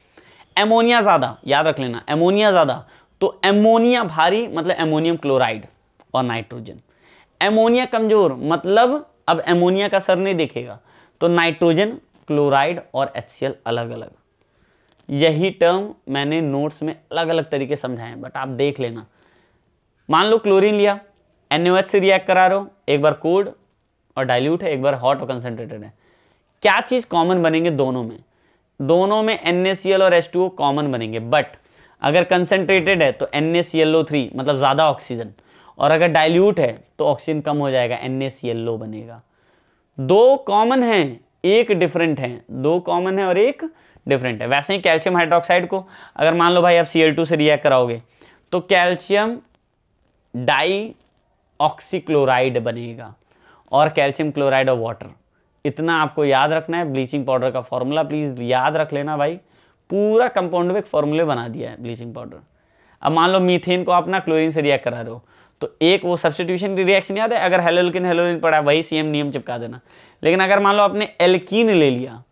एमोनिया ज़्यादा याद रख लेना एमोनिया ज़्यादा तो एमोनिया भारी मतलब एमोनियम क्लोराइड और नाइट्रोजन एमोनिया कमज़ोर मतलब अब एमोनिया का सर नहीं देखेगा तो नाइट्रोजन क्लोराइड और एच अलग अलग यही टर्म मैंने नोट्स में अलग अलग तरीके समझाए बट आप देख लेना मान लो क्लोरीन लिया एनओ से रिएक्ट करा रहे हो एक बार कोड और डाइल्यूट है एक बार हॉट और कंसेंट्रेटेड है क्या चीज कॉमन बनेंगे दोनों में दोनों में NaCl और H2O कॉमन बनेंगे बट अगर कंसेंट्रेटेड है तो NaClO3 मतलब ज्यादा ऑक्सीजन और अगर डाइल्यूट है तो ऑक्सीजन कम हो जाएगा NaClO बनेगा दो कॉमन है एक डिफरेंट है दो कॉमन है और एक डिफरेंट है वैसे ही कैल्शियम हाइड्रोक्साइड को अगर मान लो भाई आप Cl2 से रिएक्ट कराओगे तो कैल्शियम डाई ऑक्सीक्लोराइड बनेगा और कैल्शियम क्लोराइड और वाटर इतना आपको याद रखना है ब्लीचिंग पाउडर का फॉर्मूला प्लीज़ याद रख लेना भाई पूरा कंपाउंड में एक फॉर्मूले बना दिया है ब्लीचिंग पाउडर अब मान लो मीथेन को आप ना क्लोरीन से रिएक्ट करा रहे हो तो एक वो सब्सटीट्यूशन की रिएक्शन याद है अगर हेलोलकिन हेलोलिन पड़ा वही सेम नियम चिपका देना लेकिन अगर मान लो आपने एल्कीन ले लिया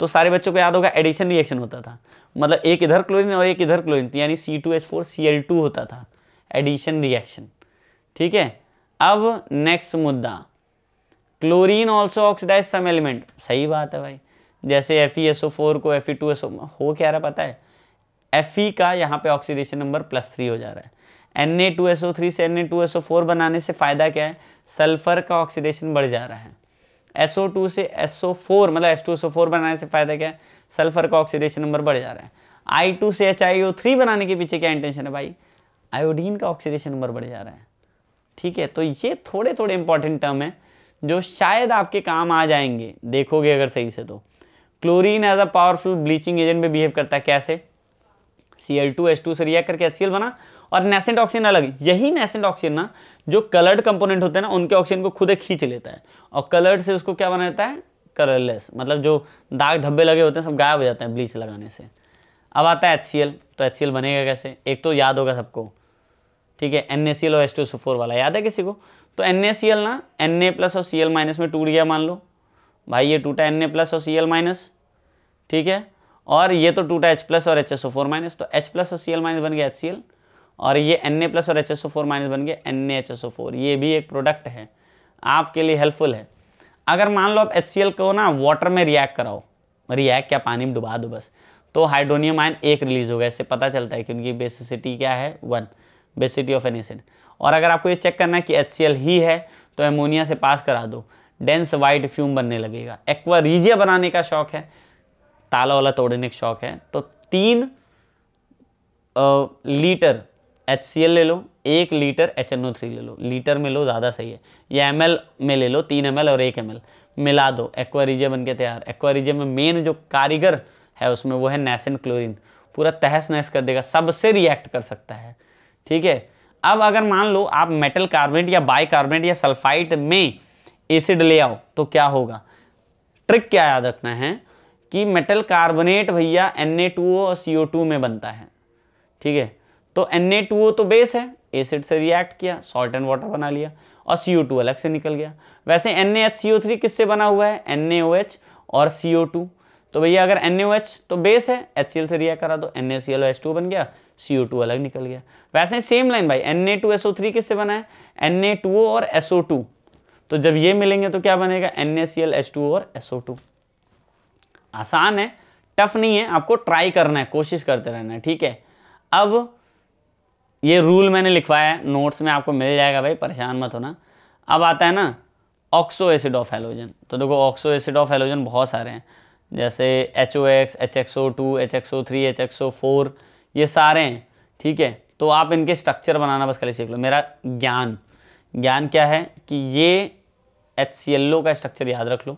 तो सारे बच्चों को याद होगा एडिशन रिएक्शन होता था मतलब एक इधर क्लोरीन और एक इधर क्लोरीन तो यानी C two H four C L two होता था एडिशन रिएक्शन ठीक है अब नेक्स्ट मुद्दा chlorine also oxidize some element सही बात है भाई जैसे एफ ई फोर को एफ ई टू एसओ हो क्या रहा पता है एफ ई का यहाँ पे ऑक्सीडेशन नंबर प्लस थ्री हो जा रहा है N A two S O three से एन ए टू फोर बनाने से फ़ायदा क्या है सल्फर का ऑक्सीडेशन बढ़ जा रहा है एसओ टू से एसओ फोर मतलब एस टू फोर बनाने से फ़ायदा क्या है सल्फर का ऑक्सीडेशन नंबर बढ़ जा रहा है आई टू से एच आई ओ थ्री बनाने के पीछे क्या इंटेंशन है भाई आयोडीन का ऑक्सीडेशन नंबर बढ़ जा रहा है ठीक है तो ये थोड़े थोड़े इंपॉर्टेंट टर्म है जो शायद आपके काम आ जाएंगे देखोगे अगर सही से तो chlorine as a powerful bleaching agent में बिहेव करता है कैसे C L two S two से रिएक्ट करके एस बना और नेसेंट ऑक्सीजन अलग यही नेसेंट ऑक्सीजन ना जो कलर्ड कंपोनेंट होते हैं ना उनके ऑक्सीजन को खुद खींच लेता है और कलर्ड से उसको क्या बना देता है कलरलेस मतलब जो दाग धब्बे लगे होते हैं सब गायब हो जाते हैं ब्लीच लगाने से अब आता है एच तो एच बनेगा कैसे एक तो याद होगा सबको ठीक है एन और एस वाला याद है किसी को तो एन ए सी एल ना एन ए प्लस और सी एल माइनस में टूट गया मान लो भाई ये टूटा एन ए प्लस और सी एल माइनस ठीक है और ये तो टूटा एच प्लस और H S O four minus तो एच प्लस और सी एल माइनस बन गया एच सी एल और ये एन ए प्लस और H S O four minus बन गया N A H S O four ये भी एक प्रोडक्ट है आपके लिए हेल्पफुल है अगर मान लो आप एच सी एल को ना वाटर में रिएक्ट कराओ रिएक्ट क्या पानी में डुबा दो बस तो हाइड्रोनियम आयन एक रिलीज होगा इससे पता चलता है क्योंकि बेसिसिटी क्या है one basicity of an acid और अगर आपको ये चेक करना है कि एच ही है तो एमोनिया से पास करा दो डेंस वाइट फ्यूम बनने लगेगा एक्वारीजिया बनाने का शौक है ताला वाला तोड़ने का शौक है तो तीन लीटर एच ले लो एक लीटर एच ले लो लीटर में लो ज़्यादा सही है या एम में ले लो तीन एम और एक एम मिला दो एक्वारीजिया बन के तैयार एक्वारीजिया में मेन जो कारीगर है उसमें वो है नेसेंट क्लोरीन पूरा तहस नहस कर देगा सबसे रिएक्ट कर सकता है ठीक है अब अगर मान लो आप मेटल कार्बोनेट या बाई कार्बोनेट या सल्फाइट में एसिड ले आओ तो क्या होगा ट्रिक क्या याद रखना है कि मेटल कार्बोनेट भैया Na2O और CO2 में बनता है ठीक है तो Na2O तो बेस है एसिड से रिएक्ट किया सॉल्ट एंड वाटर बना लिया और CO2 अलग से निकल गया वैसे NaHCO3 किससे बना हुआ है NaOH और CO2 तो भैया अगर NaOH तो बेस है HCl से रिएक्ट करा तो NaClOH2 बन गया CO2 अलग निकल गया वैसे सेम लाइन भाई Na2SO3 किससे बना है Na2O और SO2 तो जब ये मिलेंगे तो क्या बनेगा NaCl H2O और SO2 आसान है टफ नहीं है आपको ट्राई करना है कोशिश करते रहना है ठीक है अब ये रूल मैंने लिखवाया है नोट्स में आपको मिल जाएगा भाई परेशान मत होना अब आता है ना ऑक्सो एसिड ऑफ हेलोजन तो देखो ऑक्सो एसिड ऑफ हेलोजन बहुत सारे हैं जैसे H O X H X two H X three H X four ये सारे हैं ठीक है तो आप इनके स्ट्रक्चर बनाना बस खाली सीख लो मेरा ज्ञान ज्ञान क्या है कि ये एच सी एल का स्ट्रक्चर याद रख लो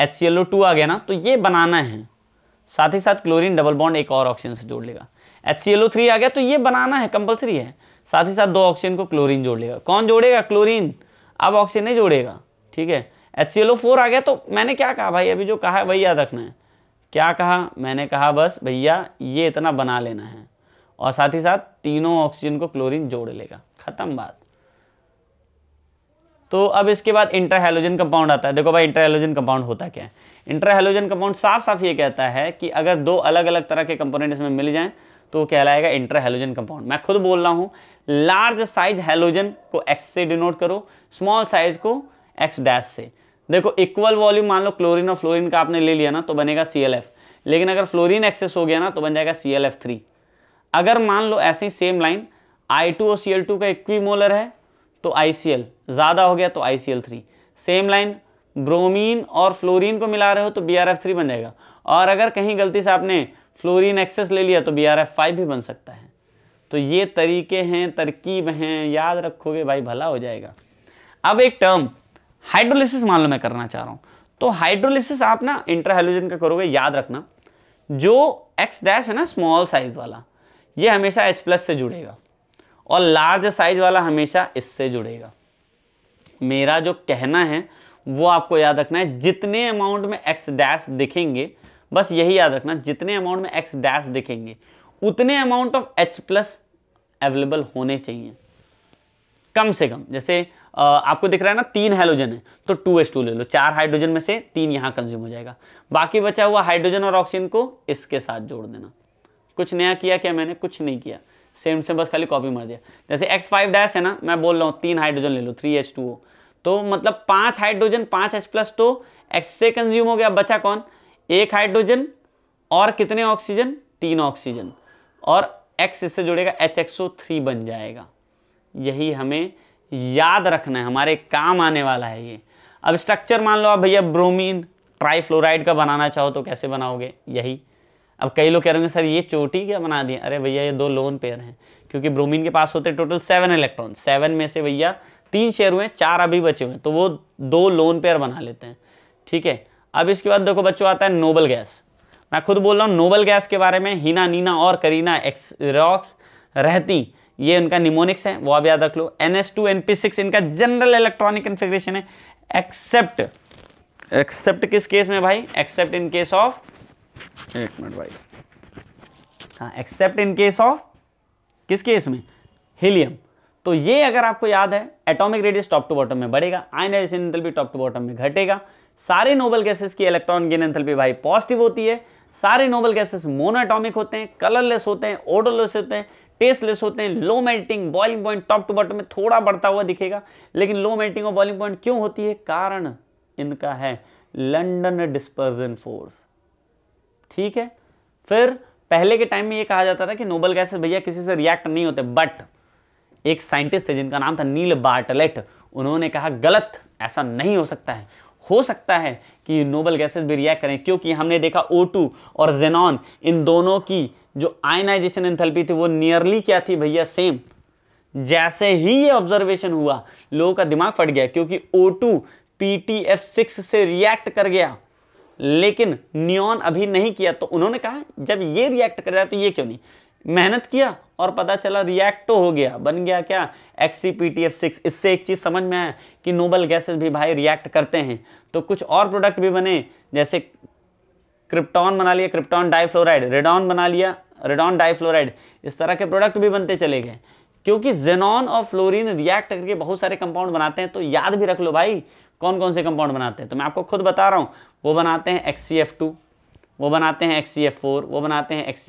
एच सी एल टू आ गया ना तो ये बनाना है साथ ही साथ क्लोरीन डबल बॉन्ड एक और ऑक्सीजन से जोड़ लेगा एच सी एल थ्री आ गया तो ये बनाना है कंपल्सरी है साथ ही साथ दो ऑक्सीजन को क्लोरीन जोड़ लेगा कौन जोड़ेगा क्लोरीन अब ऑक्सीजन नहीं जोड़ेगा ठीक है एच सी एल फोर आ गया तो मैंने क्या कहा भाई अभी जो कहा है वही याद रखना है क्या कहा मैंने कहा बस भैया ये इतना बना लेना है और साथ ही साथ तीनों ऑक्सीजन को क्लोरीन जोड़ लेगा खत्म बात तो अब इसके बाद इंट्राहेलोजन कंपाउंड आता है देखो भाई इंटरहेलोजन कंपाउंड होता क्या है इंट्राहेलोजन कंपाउंड साफ साफ ये कहता है कि अगर दो अलग अलग तरह के कंपोनेंट इसमें मिल जाए तो कहलाएगा इंटरहेलोजन कंपाउंड मैं खुद बोल रहा हूं लार्ज साइज हेलोजन को एक्स से डिनोट करो स्मॉल साइज को एक्स डैश से देखो इक्वल वॉल्यूम मान लो क्लोरीन और फ्लोरीन का आपने ले लिया ना तो बनेगा सी लेकिन अगर फ्लोरीन एक्सेस हो गया ना तो बन जाएगा सी अगर मान लो ऐसे ही सेम लाइन आई टू और सी एल टू का मोलर है तो आई सी एल ज़्यादा हो गया तो I C L three same line bromine और फ्लोरीन को मिला रहे हो तो बी आर एफ थ्री बन जाएगा और अगर कहीं गलती से आपने फ्लोरीन एक्सेस ले लिया तो बी आर एफ फाइव भी बन सकता है तो ये तरीके हैं तरकीब हैं याद रखोगे भाई भला हो जाएगा अब एक टर्म हाइड्रोलिसिस मान लो मैं करना चाह रहा हूं तो हाइड्रोलिसिस आप ना इंट्राहेलोजन का करोगे याद रखना जो x डैश है ना स्मॉल साइज वाला ये हमेशा H प्लस से जुड़ेगा और लार्ज साइज वाला हमेशा इससे जुड़ेगा मेरा जो कहना है वो आपको याद रखना है जितने अमाउंट में x डैश दिखेंगे बस यही याद रखना जितने अमाउंट में x डैश दिखेंगे उतने amount of H plus available होने चाहिए कम से कम जैसे आपको दिख रहा है ना तीन हेलोजन है तो टू एस टू ले लो चार हाइड्रोजन में से तीन यहां कंज्यूम हो जाएगा बाकी बचा हुआ हाइड्रोजन और ऑक्सीजन को इसके साथ जोड़ देना कुछ नया किया क्या मैंने कुछ नहीं किया सेम से बस खाली कॉपी मार दिया जैसे एक्स फाइव डैश है ना मैं बोल रहा हूँ तीन हाइड्रोजन ले लो थ्री एच टू ओ तो मतलब पांच हाइड्रोजन पांच एच प्लस तो एक्स से कंज्यूम हो गया बचा कौन एक हाइड्रोजन और कितने ऑक्सीजन तीन ऑक्सीजन और एक्स इससे जुड़ेगा एच एक्सो थ्री बन जाएगा यही हमें याद रखना है हमारे काम आने वाला है ये अब स्ट्रक्चर मान लो आप भैया ब्रोमीन ट्राईफ्लोराइड का बनाना चाहो तो कैसे बनाओगे यही अब कई लोग कह रहे हैं सर ये चोटी क्या बना दिया अरे भैया ये दो लोन पेयर हैं क्योंकि ब्रोमीन के पास होते टोटल सेवन इलेक्ट्रॉन सेवन में से भैया तीन शेयर हुए चार अभी बचे हुए तो वो दो लोन पेयर बना लेते हैं ठीक है अब इसके बाद देखो बच्चों आता है नोबल गैस मैं खुद बोल रहा हूँ नोबल गैस के बारे में हीना नीना और करीना एक्स रॉक्स रहती ये उनका निमोनिक्स है वो आप याद रख लो एन एस टू सिक्स इनका जनरल इलेक्ट्रॉनिक कन्फिग्रेशन है एक्सेप्ट एक्सेप्ट किस केस में भाई एक्सेप्ट इन केस ऑफ एक मिनट भाई हाँ एक्सेप्ट इन केस ऑफ किस केस में हीलियम तो ये अगर आपको याद है atomic radius top to bottom में बढ़ेगा ionization enthalpy top to bottom में घटेगा सारे नोबल गैसेस की इलेक्ट्रॉन गेन एंथैल्पी भाई पॉजिटिव होती है सारे नोबल गैसेस मोनो होते हैं कलरलेस होते हैं ओडोलेस होते हैं टेस्टलेस होते हैं low melting boiling point top to bottom में थोड़ा बढ़ता हुआ दिखेगा लेकिन लो मेल्टिंग और बॉइलिंग पॉइंट क्यों होती है कारण इनका है लंडन डिस्पर्जन फोर्स ठीक है फिर पहले के टाइम में ये कहा जाता था कि नोबल गैसेस भैया किसी से रिएक्ट नहीं होते बट एक साइंटिस्ट थे जिनका नाम था नील बार्टलेट उन्होंने कहा गलत ऐसा नहीं हो सकता है हो सकता है कि नोबल गैसेस भी रिएक्ट करें क्योंकि हमने देखा O2 और जेनॉन इन दोनों की जो आयनाइजेशन एंथैल्पी थी वो नियरली क्या थी भैया सेम जैसे ही ये ऑब्जर्वेशन हुआ लोगों का दिमाग फट गया क्योंकि O2 PTF6 से रिएक्ट कर गया लेकिन नियॉन अभी नहीं किया तो उन्होंने कहा जब ये रिएक्ट कर जाए तो ये क्यों नहीं मेहनत किया और पता चला रिएक्ट तो हो गया बन गया क्या एक्सीपीटीएफ सिक्स इससे एक चीज समझ में आया कि नोबल गैसेस भी भाई रिएक्ट करते हैं तो कुछ और प्रोडक्ट भी बने जैसे क्रिप्टॉन बना लिया क्रिप्टॉन डाइफ्लोराइड रेडॉन बना लिया रेडॉन डाइफ्लोराइड इस तरह के प्रोडक्ट भी बनते चले गए क्योंकि जेनॉन और फ्लोरिन रिएक्ट करके बहुत सारे कंपाउंड बनाते हैं तो याद भी रख लो भाई कौन कौन से कंपाउंड बनाते हैं तो मैं आपको खुद बता रहा हूँ वो बनाते हैं एक्स वो बनाते हैं एक्स वो बनाते हैं एक्स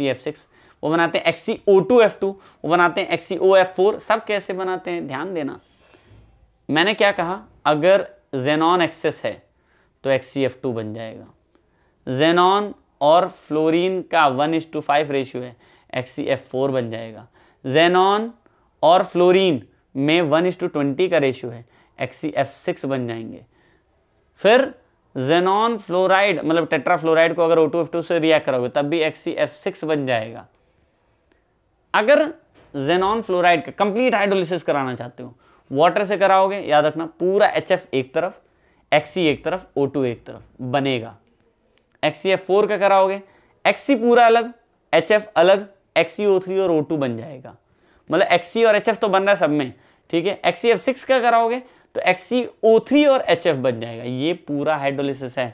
वो बनाते हैं X E O two F two वो बनाते हैं एक्सी ओ एफ फोर सब कैसे बनाते हैं ध्यान देना मैंने क्या कहा अगर जेनॉन एक्सेस है तो एक्सी एफ टू बन जाएगा जेनॉन और फ्लोरीन का one is to five ratio है एक्सी एफ फोर बन जाएगा जेनॉन और फ्लोरीन में वन इज टू ट्वेंटी का रेशियो है एक्सी एफ सिक्स बन जाएंगे फिर जेनॉन फ्लोराइड मतलब टेट्रा फ्लोराइड को अगर ओ टू एफ टू से रिएक्ट करोगे तब भी एक्सी एफ सिक्स बन जाएगा अगर जेनॉन फ्लोराइड का कंप्लीट हाइड्रोलिसिस कराना चाहते हो वाटर से कराओगे याद रखना पूरा एच एक तरफ एक्सी एक तरफ ओ एक तरफ बनेगा एक्सी का कराओगे एक्सी पूरा अलग एच अलग एक्सी और ओ बन जाएगा मतलब एक्सी और एच तो बन रहा है सब में ठीक है एक्सी सिक्स का कराओगे तो एक्सी और एच बन जाएगा ये पूरा हाइड्रोलिसिस है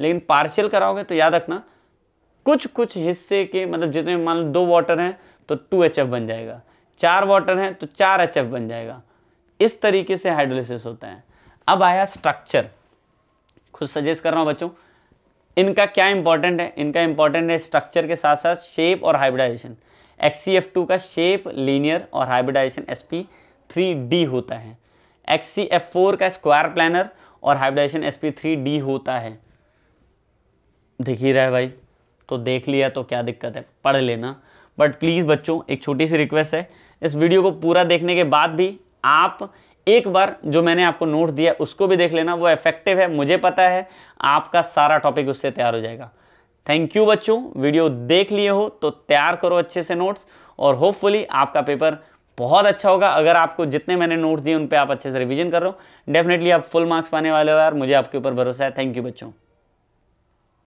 लेकिन पार्शियल कराओगे तो याद रखना कुछ कुछ हिस्से के मतलब जितने मान लो दो वाटर हैं तो टू एच बन जाएगा चार वाटर हैं तो चार एच बन जाएगा इस तरीके से हाइड्रोलिसिस होता है अब आया स्ट्रक्चर खुद सजेस्ट कर रहा हूँ बच्चों इनका क्या इंपॉर्टेंट है इनका इंपॉर्टेंट है स्ट्रक्चर के साथ साथ शेप और हाइब्रिडाइजेशन XCF2 का शेप लीनियर और हाइब्रिडाइजेशन sp3d होता है XCF4 का स्क्वायर प्लानर और हाइब्रिडाइजेशन sp3d होता है देख ही रहा है भाई तो देख लिया तो क्या दिक्कत है पढ़ लेना बट प्लीज़ बच्चों एक छोटी सी रिक्वेस्ट है इस वीडियो को पूरा देखने के बाद भी आप एक बार जो मैंने आपको नोट दिया उसको भी देख लेना वो इफेक्टिव है मुझे पता है आपका सारा टॉपिक उससे तैयार हो जाएगा थैंक यू बच्चों वीडियो देख लिए हो तो तैयार करो अच्छे से नोट्स और होपफुली आपका पेपर बहुत अच्छा होगा अगर आपको जितने मैंने नोट्स दिए उन पे आप अच्छे से रिवीजन करो डेफिनेटली आप फुल मार्क्स पाने वाले हो यार मुझे आपके ऊपर भरोसा है थैंक यू बच्चों